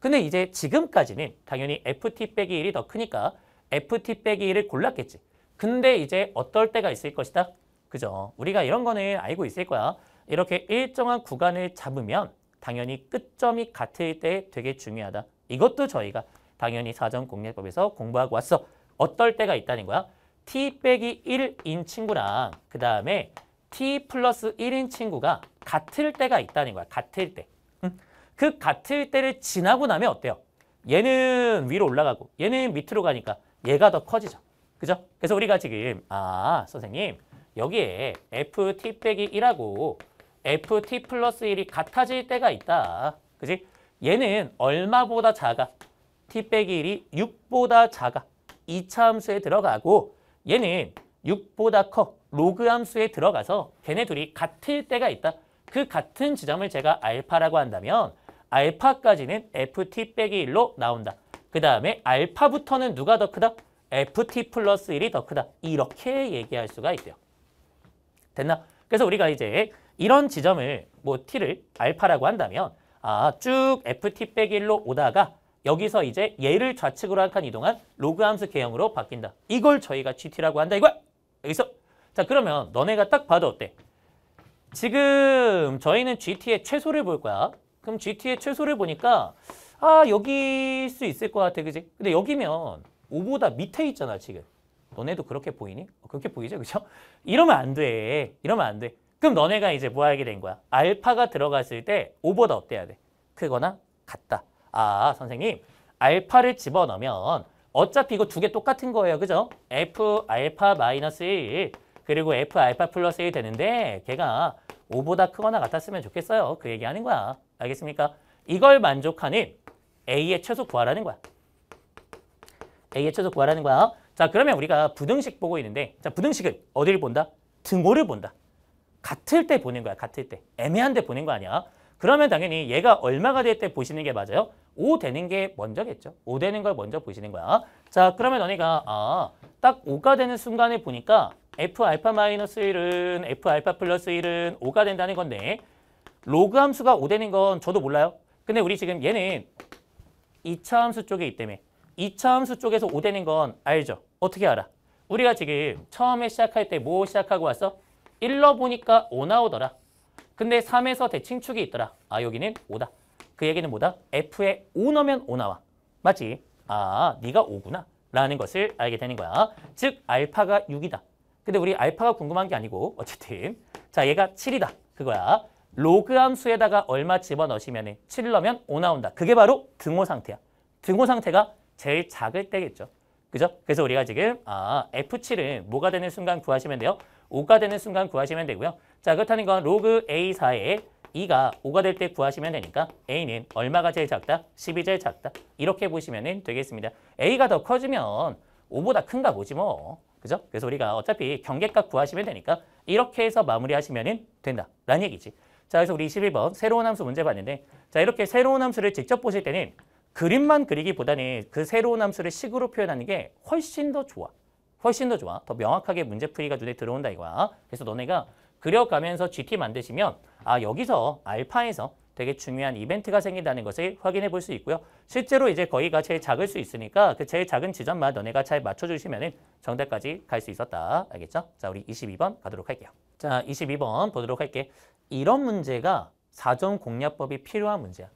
근데 이제 지금까지는 당연히 ft 빼기 1이 더 크니까 ft 빼기 1을 골랐겠지. 근데 이제 어떨 때가 있을 것이다? 그죠? 우리가 이런 거는 알고 있을 거야. 이렇게 일정한 구간을 잡으면 당연히 끝점이 같을 때 되게 중요하다. 이것도 저희가 당연히 사전 공략법에서 공부하고 왔어. 어떨 때가 있다는 거야? t 빼기 1인 친구랑 그 다음에 t 플러스 1인 친구가 같을 때가 있다는 거야. 같을 때. 그 같을 때를 지나고 나면 어때요? 얘는 위로 올라가고 얘는 밑으로 가니까 얘가 더 커지죠. 그죠? 그래서 우리가 지금 아 선생님 여기에 ft 빼기 1하고 ft 플러스 1이 같아질 때가 있다. 그지? 얘는 얼마보다 작아? t 빼기 1이 6보다 작아. 2차 함수에 들어가고 얘는 6보다 커 로그 함수에 들어가서 걔네 둘이 같을 때가 있다. 그 같은 지점을 제가 알파라고 한다면 알파까지는 ft 빼기 1로 나온다. 그 다음에 알파부터는 누가 더 크다? ft 플러스 1이 더 크다. 이렇게 얘기할 수가 있대요. 됐나? 그래서 우리가 이제 이런 지점을 뭐 t를 알파라고 한다면 아, 쭉 ft 빼기 1로 오다가 여기서 이제 얘를 좌측으로 한 칸 이동한 로그 함수 개형으로 바뀐다. 이걸 저희가 gt라고 한다 이거야. 여기서 자 그러면 너네가 딱 봐도 어때? 지금 저희는 gt의 최소를 볼 거야. 그럼 gt의 최소를 보니까 아 여기일 수 있을 것 같아 그지? 근데 여기면 5보다 밑에 있잖아 지금. 너네도 그렇게 보이니? 어, 그렇게 보이죠? 그죠? 이러면 안 돼. 이러면 안 돼. 그럼 너네가 이제 뭐 하게 된 거야? 알파가 들어갔을 때 5보다 어때야 돼? 크거나 같다. 아, 선생님. 알파를 집어넣으면 어차피 이거 두 개 똑같은 거예요. 그죠? f 알파 마이너스 1 그리고 f 알파 플러스 1 되는데 걔가 5보다 크거나 같았으면 좋겠어요. 그 얘기하는 거야. 알겠습니까? 이걸 만족하는 a의 최소 구하라는 거야. a의 최소 구하라는 거야. 자, 그러면 우리가 부등식 보고 있는데 자, 부등식은 어디를 본다? 등호를 본다. 같을 때보낸 거야. 같을 때. 애매한 데보낸거 아니야. 그러면 당연히 얘가 얼마가 될 때 보시는 게 맞아요. 5 되는 게 먼저겠죠. 5 되는 걸 먼저 보시는 거야. 자, 그러면 너네가 아, 딱 5가 되는 순간에 보니까 F알파 마이너스 1은 F알파 플러스 1은 5가 된다는 건데 로그 함수가 5 되는 건 저도 몰라요. 근데 우리 지금 얘는 2차 함수 쪽에 있다며 2차 함수 쪽에서 5 되는 건 알죠? 어떻게 알아? 우리가 지금 처음에 시작할 때 뭐 시작하고 왔어? 1러 보니까 5 나오더라. 근데 3에서 대칭축이 있더라. 아 여기는 5다. 그 얘기는 뭐다? F에 5 넣으면 5 나와. 맞지? 아 네가 5구나. 라는 것을 알게 되는 거야. 즉 알파가 6이다. 근데 우리 알파가 궁금한 게 아니고 어쨌든 자 얘가 7이다. 그거야. 로그 함수에다가 얼마 집어넣으시면 7 넣으면 5 나온다. 그게 바로 등호 상태야. 등호 상태가 제일 작을 때겠죠. 그죠? 그래서 우리가 지금 아 F7은 뭐가 되는 순간 구하시면 돼요. 5가 되는 순간 구하시면 되고요. 자 그렇다는 건 로그 A4에 2가 5가 될 때 구하시면 되니까 A는 얼마가 제일 작다? 10이 제일 작다. 이렇게 보시면 되겠습니다. A가 더 커지면 5보다 큰가 보지 뭐. 그죠? 그래서 우리가 어차피 경계값 구하시면 되니까 이렇게 해서 마무리하시면 된다. 라는 얘기지. 자, 그래서 우리 21번 새로운 함수 문제 봤는데 자, 이렇게 새로운 함수를 직접 보실 때는 그림만 그리기보다는 그 새로운 함수를 식으로 표현하는 게 훨씬 더 좋아. 훨씬 더 좋아. 더 명확하게 문제풀이가 눈에 들어온다 이거야. 그래서 너네가 그려가면서 GT 만드시면 아 여기서 알파에서 되게 중요한 이벤트가 생긴다는 것을 확인해 볼 수 있고요. 실제로 이제 거기가 제일 작을 수 있으니까 그 제일 작은 지점만 너네가 잘 맞춰주시면 정답까지 갈 수 있었다. 알겠죠? 자, 우리 22번 가도록 할게요. 자, 22번 보도록 할게. 이런 문제가 사전 공략법이 필요한 문제야.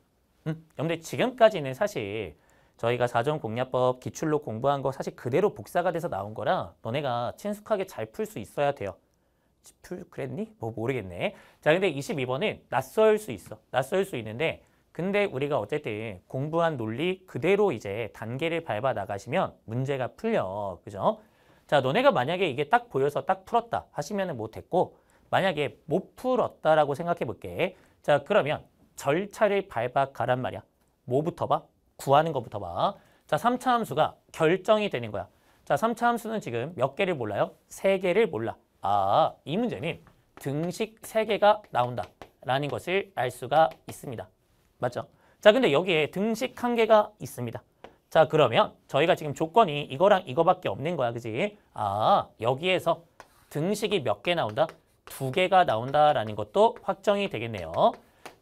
음, 여러분 지금까지는 사실 저희가 사전 공략법 기출로 공부한 거 사실 그대로 복사가 돼서 나온 거라 너네가 친숙하게 잘 풀 수 있어야 돼요. 풀 그랬니? 뭐 모르겠네. 자, 근데 22번은 낯설 수 있어. 낯설 수 있는데 근데 우리가 어쨌든 공부한 논리 그대로 이제 단계를 밟아 나가시면 문제가 풀려. 그죠? 자, 너네가 만약에 이게 딱 보여서 딱 풀었다 하시면 은못했고 뭐 만약에 못 풀었다라고 생각해 볼게. 자, 그러면 절차를 밟아 가란 말이야. 뭐부터 봐? 구하는 것부터 봐. 자, 3차 함수가 결정이 되는 거야. 자, 3차 함수는 지금 몇 개를 몰라요? 3개를 몰라. 아, 이 문제는 등식 3개가 나온다. 라는 것을 알 수가 있습니다. 맞죠? 자, 근데 여기에 등식 1 개가 있습니다. 자, 그러면 저희가 지금 조건이 이거랑 이거밖에 없는 거야, 그지? 아, 여기에서 등식이 몇 개 나온다? 두 개가 나온다라는 것도 확정이 되겠네요.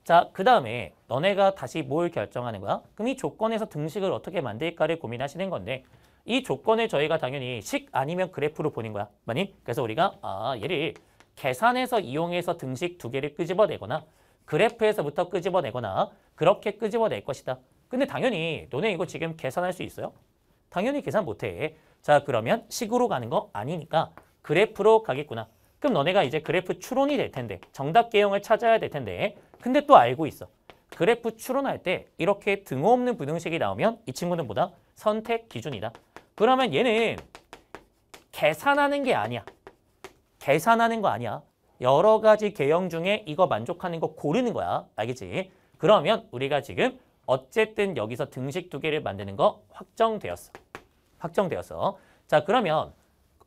자, 그 다음에 너네가 다시 뭘 결정하는 거야? 그럼 이 조건에서 등식을 어떻게 만들까를 고민하시는 건데 이 조건을 저희가 당연히 식 아니면 그래프로 보는 거야. 맞니? 그래서 우리가 아 얘를 계산해서 이용해서 등식 두 개를 끄집어내거나 그래프에서부터 끄집어내거나 그렇게 끄집어낼 것이다. 근데 당연히 너네 이거 지금 계산할 수 있어요? 당연히 계산 못해. 자 그러면 식으로 가는 거 아니니까 그래프로 가겠구나. 그럼 너네가 이제 그래프 추론이 될 텐데 정답 개형을 찾아야 될 텐데 근데 또 알고 있어. 그래프 추론할 때 이렇게 등호 없는 부등식이 나오면 이 친구는 뭐다? 선택 기준이다. 그러면 얘는 계산하는 게 아니야. 계산하는 거 아니야. 여러 가지 개형 중에 이거 만족하는 거 고르는 거야. 알겠지? 그러면 우리가 지금 어쨌든 여기서 등식 두 개를 만드는 거 확정되었어. 확정되었어. 자 그러면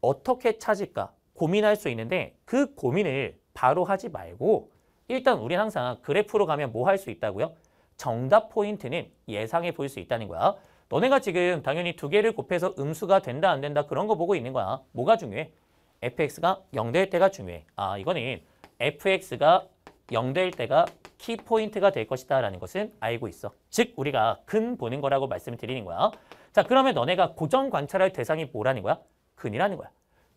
어떻게 찾을까 고민할 수 있는데 그 고민을 바로 하지 말고 일단 우리 는 항상 그래프로 가면 뭐 할 수 있다고요? 정답 포인트는 예상해 보일 수 있다는 거야. 너네가 지금 당연히 두 개를 곱해서 음수가 된다 안 된다 그런 거 보고 있는 거야. 뭐가 중요해? fx가 0될 때가 중요해. 아 이거는 fx가 0될 때가 키포인트가 될 것이다 라는 것은 알고 있어. 즉 우리가 근 보는 거라고 말씀을 드리는 거야. 자 그러면 너네가 고정 관찰할 대상이 뭐라는 거야? 근이라는 거야.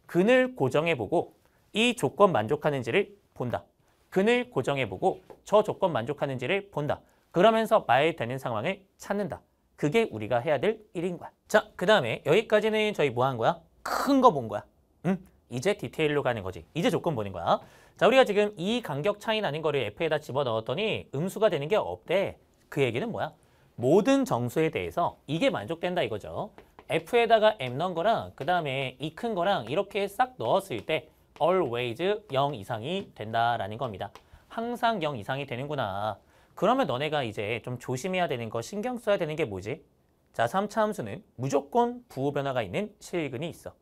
근을 고정해보고 이 조건 만족하는지를 본다. 근을 고정해보고 저 조건 만족하는지를 본다. 그러면서 말 되는 상황을 찾는다. 그게 우리가 해야 될 일인 거야. 자, 그 다음에 여기까지는 저희 뭐 한 거야? 큰 거 본 거야. 응? 이제 디테일로 가는 거지. 이제 조건 보는 거야. 자, 우리가 지금 이 간격 차이 나는 거를 F에다 집어넣었더니 음수가 되는 게 없대. 그 얘기는 뭐야? 모든 정수에 대해서 이게 만족된다 이거죠. F에다가 M 넣은 거랑 그 다음에 이 큰 거랑 이렇게 싹 넣었을 때 always 0 이상이 된다라는 겁니다. 항상 0 이상이 되는구나. 그러면 너네가 이제 좀 조심해야 되는 거 신경 써야 되는 게 뭐지? 자, 3차 함수는 무조건 부호 변화가 있는 실근이 있어.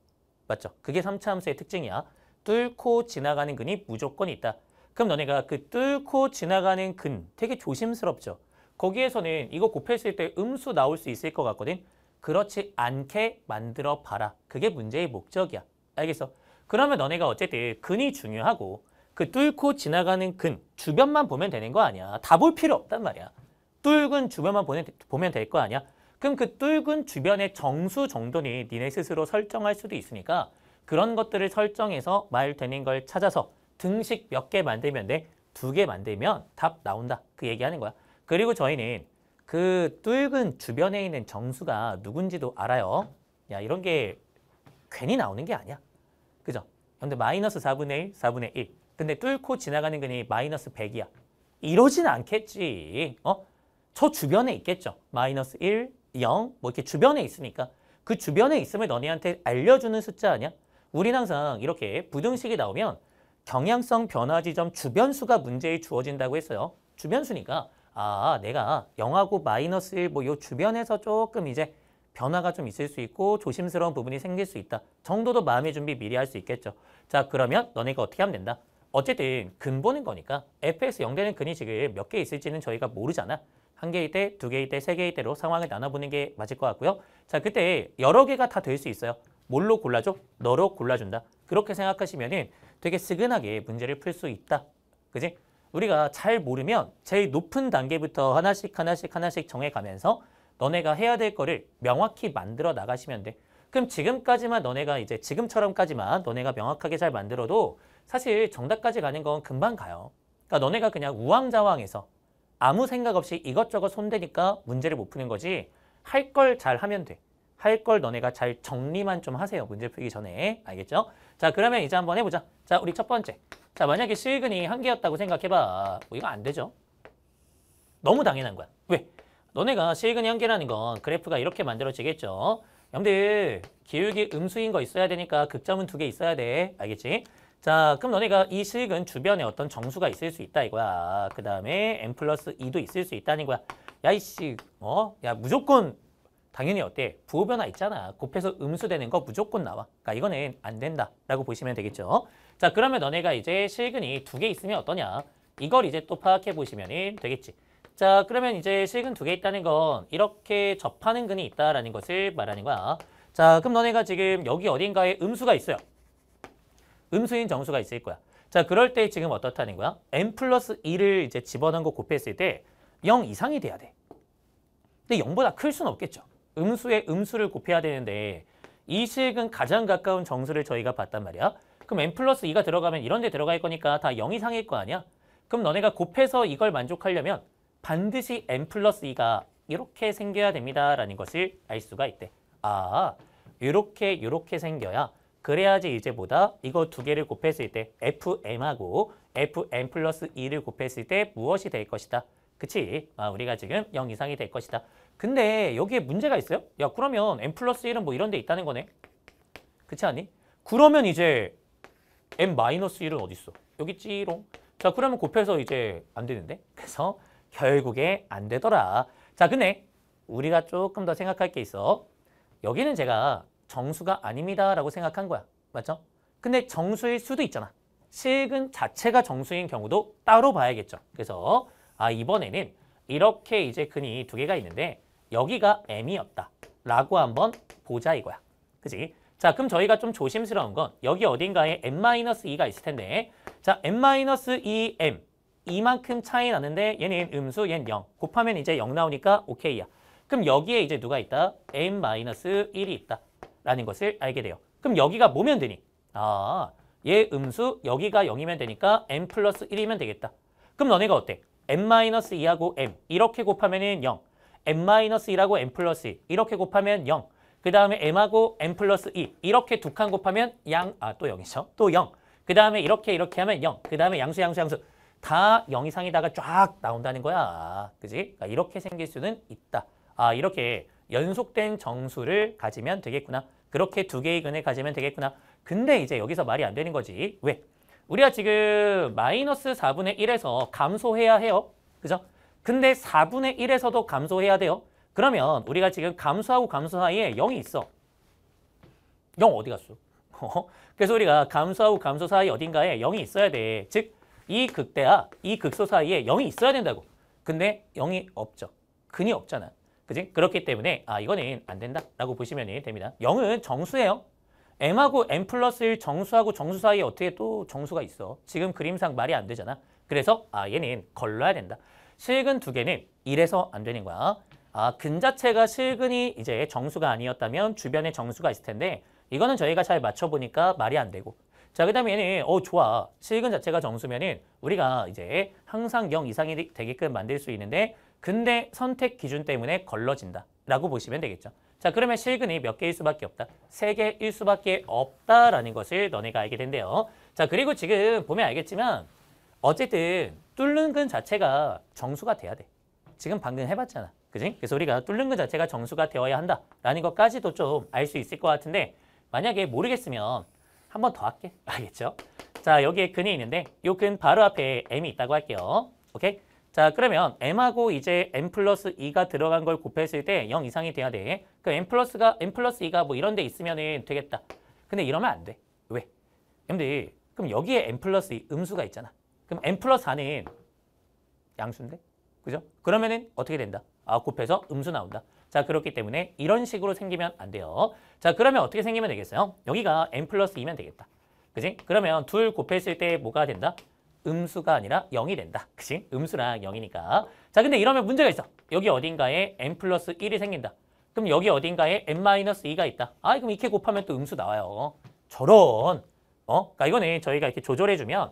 맞죠? 그게 3차 함수의 특징이야. 뚫고 지나가는 근이 무조건 있다. 그럼 너네가 그 뚫고 지나가는 근 되게 조심스럽죠? 거기에서는 이거 곱했을 때 음수 나올 수 있을 것 같거든? 그렇지 않게 만들어 봐라. 그게 문제의 목적이야. 알겠어? 그러면 너네가 어쨌든 근이 중요하고 그 뚫고 지나가는 근 주변만 보면 되는 거 아니야. 다 볼 필요 없단 말이야. 뚫은 주변만 보내, 보면 될 거 아니야. 그럼 그 뚫은 주변의 정수 정도는 니네 스스로 설정할 수도 있으니까 그런 것들을 설정해서 말 되는 걸 찾아서 등식 몇 개 만들면 돼. 두 개 만들면 답 나온다. 그 얘기하는 거야. 그리고 저희는 그 뚫은 주변에 있는 정수가 누군지도 알아요. 야 이런 게 괜히 나오는 게 아니야. 그죠? 근데 마이너스 4분의 1, 4분의 1. 근데 뚫고 지나가는 근이 마이너스 100이야. 이러진 않겠지. 어? 저 주변에 있겠죠. 마이너스 1, 0, 뭐 이렇게 주변에 있으니까. 그 주변에 있음을 너네한테 알려주는 숫자 아니야? 우린 항상 이렇게 부등식이 나오면 경향성 변화 지점 주변수가 문제에 주어진다고 했어요. 주변수니까 아 내가 0하고 마이너스 1뭐요 주변에서 조금 이제 변화가 좀 있을 수 있고 조심스러운 부분이 생길 수 있다. 정도도 마음의 준비 미리 할 수 있겠죠. 자 그러면 너네가 어떻게 하면 된다. 어쨌든 근본인 거니까 fx 영대는 근이 지금 몇 개 있을지는 저희가 모르잖아. 한 개일 때, 두 개일 때, 세 개일 때로 상황을 나눠보는 게 맞을 것 같고요. 자 그때 여러 개가 다 될 수 있어요. 뭘로 골라줘? 너로 골라준다. 그렇게 생각하시면 은 되게 스근하게 문제를 풀 수 있다. 그지? 우리가 잘 모르면 제일 높은 단계부터 하나씩 하나씩 하나씩 정해가면서 너네가 해야 될 거를 명확히 만들어 나가시면 돼. 그럼 지금까지만 너네가 이제 지금처럼까지만 너네가 명확하게 잘 만들어도 사실 정답까지 가는 건 금방 가요. 그러니까 너네가 그냥 우왕좌왕해서 아무 생각 없이 이것저것 손대니까 문제를 못 푸는 거지 할 걸 잘 하면 돼. 할 걸 너네가 잘 정리만 좀 하세요. 문제 풀기 전에. 알겠죠? 자 그러면 이제 한번 해보자. 자 우리 첫 번째. 자 만약에 실근이 한 개였다고 생각해봐. 뭐 이거 안 되죠? 너무 당연한 거야. 왜? 너네가 실근 연계라는 건 그래프가 이렇게 만들어지겠죠. 염들 기울기 음수인 거 있어야 되니까 극점은 두 개 있어야 돼. 알겠지? 자 그럼 너네가 이 실근 주변에 어떤 정수가 있을 수 있다 이거야. 그 다음에 n 플러스 2도 있을 수 있다는 거야. 야 이씨 어? 야 무조건 당연히 어때? 부호 변화 있잖아. 곱해서 음수되는 거 무조건 나와. 그러니까 이거는 안 된다 라고 보시면 되겠죠. 자 그러면 너네가 이제 실근이 두 개 있으면 어떠냐. 이걸 이제 또 파악해 보시면 되겠지. 자 그러면 이제 실근 두 개 있다는 건 이렇게 접하는 근이 있다라는 것을 말하는 거야. 자 그럼 너네가 지금 여기 어딘가에 음수가 있어요. 음수인 정수가 있을 거야. 자 그럴 때 지금 어떻다는 거야? n 플러스 2를 이제 집어넣은 거 곱했을 때 0 이상이 돼야 돼. 근데 0보다 클 수는 없겠죠. 음수에 음수를 곱해야 되는데 이 실근 가장 가까운 정수를 저희가 봤단 말이야. 그럼 n 플러스 2가 들어가면 이런 데 들어갈 거니까 다 0 이상일 거 아니야? 그럼 너네가 곱해서 이걸 만족하려면 반드시 n 플러스 2가 이렇게 생겨야 됩니다라는 것을 알 수가 있대. 아, 이렇게 이렇게 생겨야 그래야지 이제보다 이거 두 개를 곱했을 때 fm하고 fn 플러스 2를 곱했을 때 무엇이 될 것이다. 그치? 아, 우리가 지금 0 이상이 될 것이다. 근데 여기에 문제가 있어요? 야, 그러면 n 플러스 1은 뭐 이런 데 있다는 거네. 그치 않니? 그러면 이제 n 마이너스 1은 어디 있어? 여기 있롱 자, 그러면 곱해서 이제 안 되는데? 그래서 결국에 안 되더라. 자, 근데 우리가 조금 더 생각할 게 있어. 여기는 제가 정수가 아닙니다 라고 생각한 거야. 맞죠? 근데 정수일 수도 있잖아. 실근 자체가 정수인 경우도 따로 봐야겠죠. 그래서 아 이번에는 이렇게 이제 근이 두 개가 있는데 여기가 M이었다 라고 한번 보자 이거야. 그지? 자 그럼 저희가 좀 조심스러운 건 여기 어딘가에 M-2가 있을 텐데 자 M-2, M 이만큼 차이 나는데 얘는 음수, 얘는 0. 곱하면 이제 0 나오니까 오케이야. 그럼 여기에 이제 누가 있다? n-1이 있다. 라는 것을 알게 돼요. 그럼 여기가 뭐면 되니? 아, 얘 음수, 여기가 0이면 되니까 n 플러스 1이면 되겠다. 그럼 너네가 어때? n-2하고 m 이렇게 곱하면 은 0. n-2하고 n 플러스 1 이렇게 곱하면 0. 그 다음에 m하고 n 플러스 2 이렇게 두 칸 곱하면 양, 아또 0이죠. 또 0. 그 다음에 이렇게 이렇게 하면 0. 그 다음에 양수 양수 양수 다0이상이다가쫙 나온다는 거야. 그지? 그러니까 이렇게 생길 수는 있다. 아, 이렇게 연속된 정수를 가지면 되겠구나. 그렇게 두 개의 근을 가지면 되겠구나. 근데 이제 여기서 말이 안 되는 거지. 왜? 우리가 지금 마이너스 4분의 1에서 감소해야 해요. 그죠? 근데 4분의 1에서도 감소해야 돼요. 그러면 우리가 지금 감소하고 감소 사이에 0이 있어. 0 어디 갔어? 어? 그래서 우리가 감소하고 감소 사이 어딘가에 0이 있어야 돼. 즉이 극대와 이 극소 사이에 0이 있어야 된다고. 근데 0이 없죠. 근이 없잖아. 그지? 그렇기 때문에 아 이거는 안 된다라고 보시면 됩니다. 0은 정수예요. m하고 m 플러스 1 정수하고 정수 사이에 어떻게 또 정수가 있어. 지금 그림상 말이 안 되잖아. 그래서 아 얘는 걸러야 된다. 실근 두 개는 이래서 안 되는 거야. 아, 근 자체가 실근이 이제 정수가 아니었다면 주변에 정수가 있을 텐데 이거는 저희가 잘 맞춰보니까 말이 안 되고 자, 그 다음에 얘는 어 좋아. 실근 자체가 정수면은 우리가 이제 항상 0 이상이 되게끔 만들 수 있는데 근데 선택 기준 때문에 걸러진다. 라고 보시면 되겠죠. 자, 그러면 실근이 몇 개일 수밖에 없다? 세 개일 수밖에 없다라는 것을 너네가 알게 된대요. 자, 그리고 지금 보면 알겠지만 어쨌든 뚫는 근 자체가 정수가 돼야 돼. 지금 방금 해봤잖아. 그지? 그래서 우리가 뚫는 근 자체가 정수가 되어야 한다라는 것까지도 좀 알 수 있을 것 같은데 만약에 모르겠으면 한번더 할게. 알겠죠? 자, 여기에 근이 있는데 이 근 바로 앞에 m이 있다고 할게요. 오케이? 자, 그러면 m하고 이제 m 플러스 2가 들어간 걸 곱했을 때 0 이상이 돼야 돼. 그 m 플러스가 m 플러스 2가 뭐 이런 데 있으면 은 되겠다. 근데 이러면 안 돼. 왜? 근데 그럼 여기에 m 플러스 2 음수가 있잖아. 그럼 m 플러스 4는 양수인데? 그죠? 그러면은 어떻게 된다? 아, 곱해서 음수 나온다. 자, 그렇기 때문에 이런 식으로 생기면 안 돼요. 자, 그러면 어떻게 생기면 되겠어요? 여기가 n 플러스 2면 되겠다. 그지? 그러면 둘 곱했을 때 뭐가 된다? 음수가 아니라 0이 된다. 그치? 음수랑 0이니까. 자, 근데 이러면 문제가 있어. 여기 어딘가에 n 플러스 1이 생긴다. 그럼 여기 어딘가에 n 마이너스 2가 있다. 아, 그럼 이렇게 곱하면 또 음수 나와요. 저런. 어? 그러니까 이거는 저희가 이렇게 조절해주면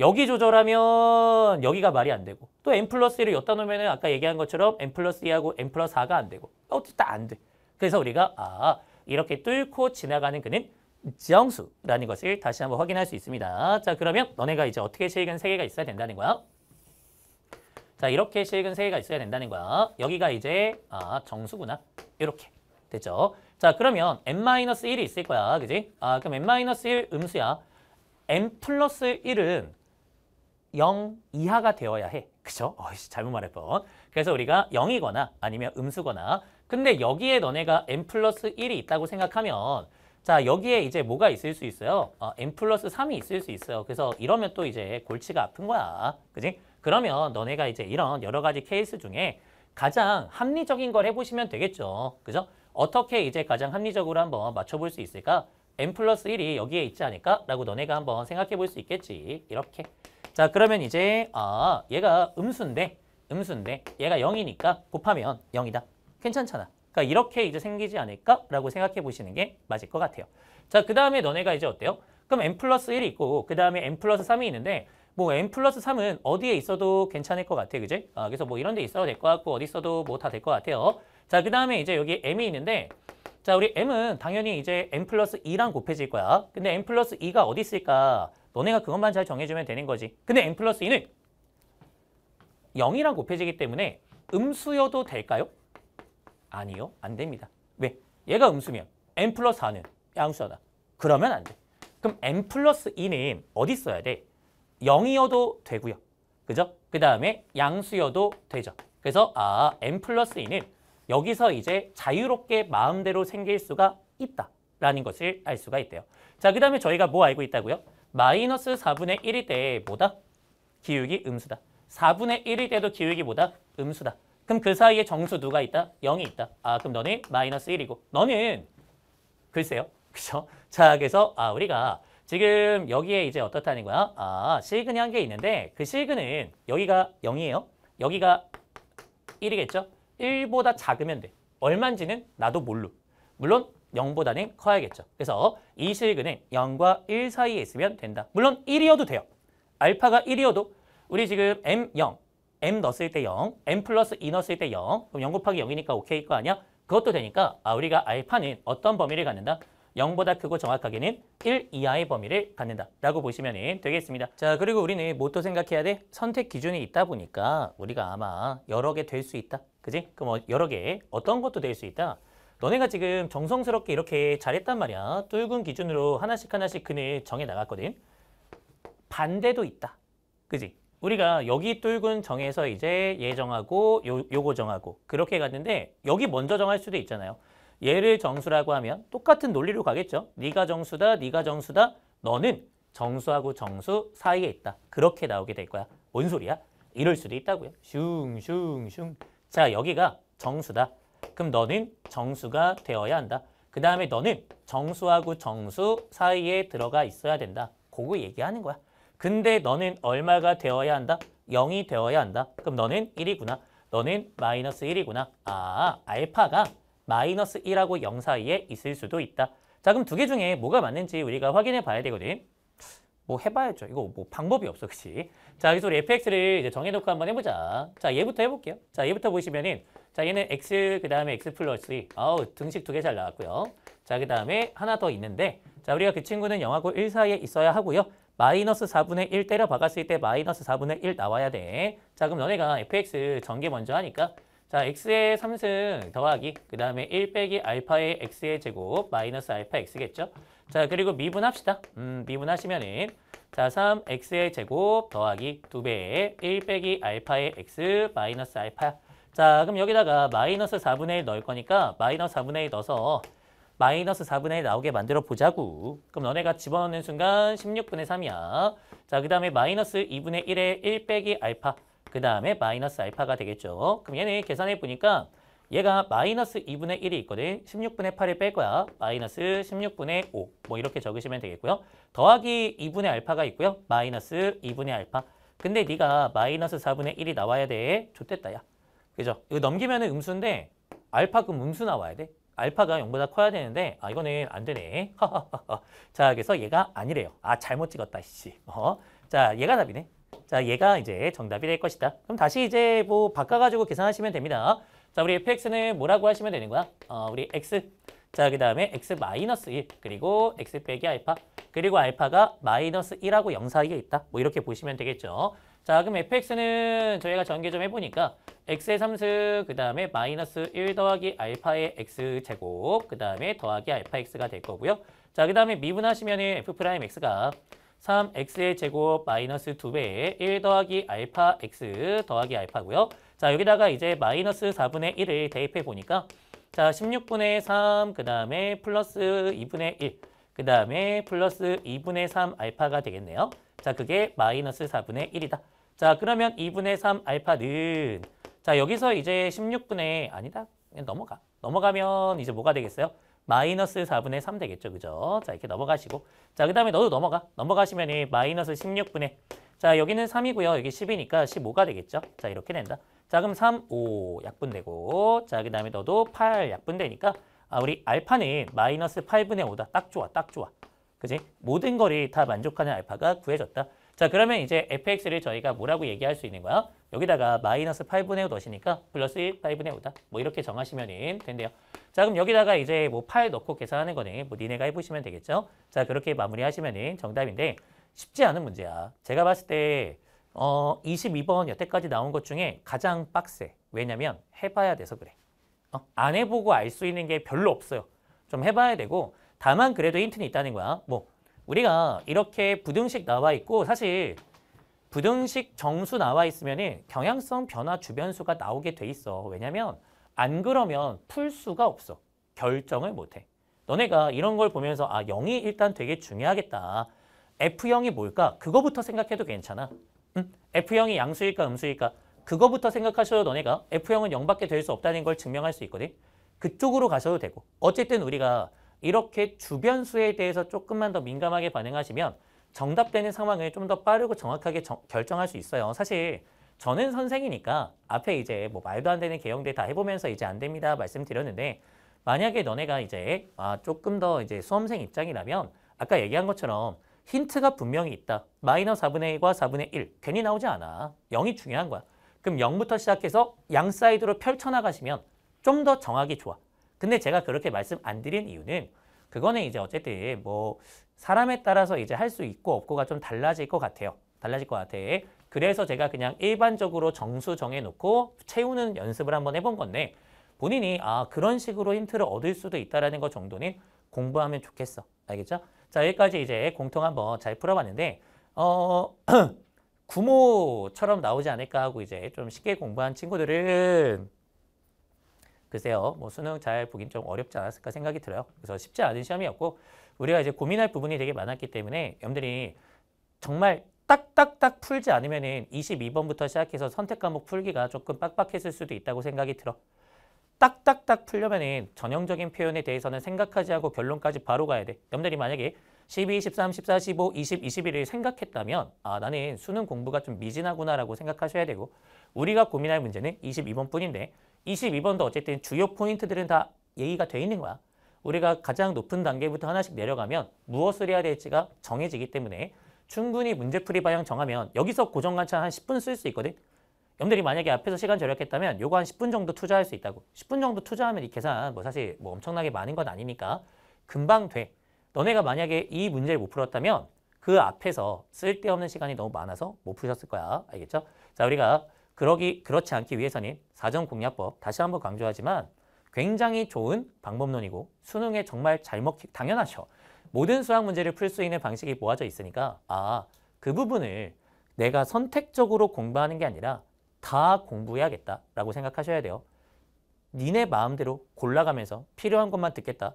여기 조절하면 여기가 말이 안 되고 또 n 플러스 1을 엿다 놓으면 아까 얘기한 것처럼 n 플러스 2하고 n 플러스 4가 안 되고 어쨌든 안 돼. 그래서 우리가 아 이렇게 뚫고 지나가는 그는 정수라는 것을 다시 한번 확인할 수 있습니다. 자 그러면 너네가 이제 어떻게 실근 3개가 있어야 된다는 거야? 자 이렇게 실근 3개가 있어야 된다는 거야. 여기가 이제 아 정수구나. 이렇게 됐죠? 자 그러면 n-1이 있을 거야. 그지? 아 그럼 n-1 음수야. n 플러스 1은 0 이하가 되어야 해. 그죠? 어이씨, 잘못 말할 뻔. 그래서 우리가 0이거나 아니면 음수거나 근데 여기에 너네가 n 플러스 1이 있다고 생각하면 자 여기에 이제 뭐가 있을 수 있어요? 어, n 플러스 3이 있을 수 있어요. 그래서 이러면 또 이제 골치가 아픈 거야. 그지? 그러면 너네가 이제 이런 여러 가지 케이스 중에 가장 합리적인 걸 해보시면 되겠죠. 그죠? 어떻게 이제 가장 합리적으로 한번 맞춰볼 수 있을까? n 플러스 1이 여기에 있지 않을까? 라고 너네가 한번 생각해 볼 수 있겠지. 이렇게. 자 그러면 이제 아 얘가 음수인데 음수인데 얘가 0이니까 곱하면 0이다. 괜찮잖아. 그러니까 이렇게 이제 생기지 않을까라고 생각해 보시는 게 맞을 것 같아요. 자, 그 다음에 너네가 이제 어때요? 그럼 n 플러스 1이 있고 그 다음에 n 플러스 3이 있는데 뭐 n 플러스 3은 어디에 있어도 괜찮을 것 같아, 그지? 아, 그래서 뭐 이런 데 있어도 될 것 같고 어디 있어도 뭐 다 될 것 같아요. 자, 그 다음에 이제 여기 m이 있는데 자, 우리 m은 당연히 이제 n 플러스 2랑 곱해질 거야. 근데 n 플러스 2가 어디 있을까? 너네가 그것만 잘 정해주면 되는 거지. 근데 n 플러스 2는 0이랑 곱해지기 때문에 음수여도 될까요? 아니요. 안 됩니다. 왜? 얘가 음수면 n 플러스 4는 양수하다. 그러면 안 돼. 그럼 n 플러스 2는 어디 써야 돼? 0이어도 되고요. 그죠? 그 다음에 양수여도 되죠. 그래서 아 n 플러스 2는 여기서 이제 자유롭게 마음대로 생길 수가 있다라는 것을 알 수가 있대요. 자, 그 다음에 저희가 뭐 알고 있다고요? 마이너스 4분의 1일 때 뭐다? 기울기 음수다. 4분의 1일 때도 기울기 뭐다? 음수다. 그럼 그 사이에 정수 누가 있다? 0이 있다. 아 그럼 너는 마이너스 1이고 너는 글쎄요. 그죠? 자 그래서 아 우리가 지금 여기에 이제 어떻다는 거야? 아 실근이 한 개 있는데 그 실근은 여기가 0이에요. 여기가 1이겠죠? 1보다 작으면 돼. 얼만지는 나도 몰르 물론 0보다는 커야겠죠. 그래서 이 실근은 0과 1 사이에 있으면 된다. 물론 1이어도 돼요. 알파가 1이어도 우리 지금 M0, M 넣었을 때 0, M 플러스 2 넣었을 때 0, 그럼 0 곱하기 0이니까 오케이일 거 아니야? 그것도 되니까 아 우리가 알파는 어떤 범위를 갖는다? 0보다 크고 정확하게는 1 이하의 범위를 갖는다 라고 보시면 되겠습니다 자 그리고 우리는 뭐 또 생각해야 돼? 선택 기준이 있다 보니까 우리가 아마 여러 개 될 수 있다 그지? 그럼 어, 여러 개 어떤 것도 될 수 있다 너네가 지금 정성스럽게 이렇게 잘했단 말이야. 뚫군 기준으로 하나씩 하나씩 그늘 정해 나갔거든. 반대도 있다. 그지? 우리가 여기 뚫군 정해서 이제 예 정하고 요, 요거 정하고 그렇게 갔는데 여기 먼저 정할 수도 있잖아요. 얘를 정수라고 하면 똑같은 논리로 가겠죠. 네가 정수다, 네가 정수다. 너는 정수하고 정수 사이에 있다. 그렇게 나오게 될 거야. 뭔 소리야? 이럴 수도 있다고요. 슝슝슝. 자, 여기가 정수다. 그럼 너는 정수가 되어야 한다. 그 다음에 너는 정수하고 정수 사이에 들어가 있어야 된다. 그거 얘기하는 거야. 근데 너는 얼마가 되어야 한다? 0이 되어야 한다. 그럼 너는 1이구나. 너는 마이너스 1이구나. 아, 알파가 마이너스 1하고 0 사이에 있을 수도 있다. 자, 그럼 두 개 중에 뭐가 맞는지 우리가 확인해 봐야 되거든. 뭐 해봐야죠. 이거 뭐 방법이 없어, 그치? 자, 여기서 우리 fx를 이제 정해놓고 한번 해보자. 자, 얘부터 해볼게요. 자, 얘부터 보시면은 자, 얘는 x, 그 다음에 x 플러스 2. 아우, 등식 두 개 잘 나왔고요. 자, 그 다음에 하나 더 있는데 자, 우리가 그 친구는 0하고 1 사이에 있어야 하고요. 마이너스 4분의 1 때려 박았을 때 마이너스 4분의 1 나와야 돼. 자, 그럼 너네가 fx 전개 먼저 하니까 자, x의 3승 더하기, 그 다음에 1 빼기 알파의 x의 제곱 마이너스 알파 x겠죠? 자, 그리고 미분합시다. 음, 미분하시면은 자, 3x의 제곱 더하기 2배의 1 빼기 알파의 x 마이너스 알파. 자, 그럼 여기다가 마이너스 4분의 1 넣을 거니까 마이너스 4분의 1 넣어서 마이너스 4분의 1 나오게 만들어 보자고. 그럼 너네가 집어넣는 순간 16분의 3이야. 자, 그 다음에 마이너스 2분의 1에 1 빼기 알파. 그 다음에 마이너스 알파가 되겠죠. 그럼 얘네 계산해 보니까 얘가 마이너스 2분의 1이 있거든. 16분의 8을 뺄 거야. 마이너스 16분의 5. 뭐 이렇게 적으시면 되겠고요. 더하기 2분의 알파가 있고요. 마이너스 2분의 알파. 근데 네가 마이너스 4분의 1이 나와야 돼. 좋됐다 야. 그죠? 이거 넘기면 음수인데 알파 그 음수 나와야 돼. 알파가 0보다 커야 되는데 아 이거는 안 되네. 자 그래서 얘가 아니래요. 아 잘못 찍었다 씨. 어. 자 얘가 답이네. 자 얘가 이제 정답이 될 것이다. 그럼 다시 이제 뭐 바꿔가지고 계산하시면 됩니다. 자, 우리 fx는 뭐라고 하시면 되는 거야? 어, 우리 x. 자, 그 다음에 x 마이너스 1, 그리고 x 빼기 알파, 그리고 알파가 마이너스 1하고 0 사이에 있다. 뭐 이렇게 보시면 되겠죠. 자, 그럼 fx는 저희가 전개 좀 해보니까 x의 3승, 그 다음에 마이너스 1 더하기 알파의 x제곱, 그 다음에 더하기 알파 x가 될 거고요. 자, 그 다음에 미분하시면 은 f'x가 3x의 제곱 마이너스 2배에 1 더하기 알파 x 더하기 알파고요. 자, 여기다가 이제 마이너스 4분의 1을 대입해 보니까 자, 16분의 3, 그 다음에 플러스 2분의 1, 그 다음에 플러스 2분의 3 알파가 되겠네요. 자, 그게 마이너스 4분의 1이다. 자, 그러면 2분의 3 알파는 자, 여기서 이제 16분의 아니다. 그냥 넘어가. 넘어가면 이제 뭐가 되겠어요? 마이너스 4분의 3 되겠죠. 그죠? 자, 이렇게 넘어가시고. 자, 그 다음에 너도 넘어가. 넘어가시면 마이너스 16분의 자, 여기는 3이고요. 여기 10이니까 15가 되겠죠. 자, 이렇게 된다. 자, 그럼 3, 5 약분되고 자, 그 다음에 너도 8 약분되니까 아, 우리 알파는 마이너스 8분의 5다. 딱 좋아, 딱 좋아. 그지? 모든 거리 다 만족하는 알파가 구해졌다. 자, 그러면 이제 fx를 저희가 뭐라고 얘기할 수 있는 거야? 여기다가 마이너스 8분의 5 넣으시니까 플러스 8분의 5다. 뭐 이렇게 정하시면 된대요. 자, 그럼 여기다가 이제 뭐 8 넣고 계산하는 거네뭐 니네가 해보시면 되겠죠? 자, 그렇게 마무리하시면 정답인데 쉽지 않은 문제야. 제가 봤을 때 어, 22번 여태까지 나온 것 중에 가장 빡세. 왜냐면 해봐야 돼서 그래. 어? 안 해보고 알 수 있는 게 별로 없어요. 좀 해봐야 되고 다만 그래도 힌트는 있다는 거야. 뭐 우리가 이렇게 부등식 나와 있고 사실 부등식 정수 나와 있으면 경향성 변화 주변수가 나오게 돼 있어. 왜냐면 안 그러면 풀 수가 없어. 결정을 못해. 너네가 이런 걸 보면서 아 0이 일단 되게 중요하겠다. F형이 뭘까? 그거부터 생각해도 괜찮아. 응? F형이 양수일까 음수일까? 그거부터 생각하셔도 너네가 F형은 0밖에 될 수 없다는 걸 증명할 수 있거든. 그쪽으로 가셔도 되고. 어쨌든 우리가 이렇게 주변 수에 대해서 조금만 더 민감하게 반응하시면 정답되는 상황을 좀 더 빠르고 정확하게 정, 결정할 수 있어요. 사실 저는 선생이니까 앞에 이제 뭐 말도 안 되는 개형들 다 해보면서 이제 안 됩니다 말씀드렸는데 만약에 너네가 이제 아, 조금 더 이제 수험생 입장이라면 아까 얘기한 것처럼 힌트가 분명히 있다. 마이너스 4분의 1과 4분의 1. 괜히 나오지 않아. 0이 중요한 거야. 그럼 0부터 시작해서 양 사이드로 펼쳐나가시면 좀 더 정하기 좋아. 근데 제가 그렇게 말씀 안 드린 이유는 그거는 이제 어쨌든 뭐 사람에 따라서 이제 할 수 있고 없고가 좀 달라질 것 같아요. 달라질 것 같아. 그래서 제가 그냥 일반적으로 정수 정해놓고 채우는 연습을 한번 해본 건데 본인이 아 그런 식으로 힌트를 얻을 수도 있다라는 것 정도는 공부하면 좋겠어. 알겠죠? 자, 여기까지 이제 공통 한번 잘 풀어봤는데, 어, 구모처럼 나오지 않을까 하고 이제 좀 쉽게 공부한 친구들은 글쎄요, 뭐 수능 잘 보긴 좀 어렵지 않았을까 생각이 들어요. 그래서 쉽지 않은 시험이었고, 우리가 이제 고민할 부분이 되게 많았기 때문에 여러분들이 정말 딱딱딱 풀지 않으면은 22번부터 시작해서 선택 과목 풀기가 조금 빡빡했을 수도 있다고 생각이 들어. 딱딱딱 풀려면은 전형적인 표현에 대해서는 생각하지 않고 결론까지 바로 가야 돼. 여러분들이 만약에 12, 13, 14, 15, 20, 21을 생각했다면 아 나는 수능 공부가 좀 미진하구나라고 생각하셔야 되고 우리가 고민할 문제는 22번뿐인데 22번도 어쨌든 주요 포인트들은 다 얘기가 돼 있는 거야. 우리가 가장 높은 단계부터 하나씩 내려가면 무엇을 해야 될지가 정해지기 때문에 충분히 문제풀이 방향 정하면 여기서 고정관찰 한 10분 쓸 수 있거든. 여러분들이 만약에 앞에서 시간 절약했다면 요거 한 10분 정도 투자할 수 있다고. 10분 정도 투자하면 이 계산 뭐 사실 뭐 엄청나게 많은 건 아니니까 금방 돼. 너네가 만약에 이 문제를 못 풀었다면 그 앞에서 쓸데없는 시간이 너무 많아서 못 푸셨을 거야. 알겠죠? 자, 우리가 그러기 그렇지 않기 위해서는 사전 공략법 다시 한번 강조하지만 굉장히 좋은 방법론이고 수능에 정말 잘먹기 당연하죠. 모든 수학 문제를 풀 수 있는 방식이 모아져 있으니까 아, 그 부분을 내가 선택적으로 공부하는 게 아니라 다 공부해야겠다라고 생각하셔야 돼요. 니네 마음대로 골라가면서 필요한 것만 듣겠다.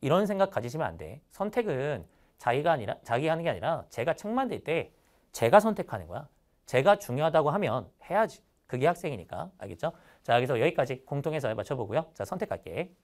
이런 생각 가지시면 안 돼. 선택은 자기가 아니라 자기 하는 게 아니라 제가 책 만들 때 제가 선택하는 거야. 제가 중요하다고 하면 해야지. 그게 학생이니까. 알겠죠? 자, 여기서 여기까지 공통해서 맞춰보고요. 자, 선택할게.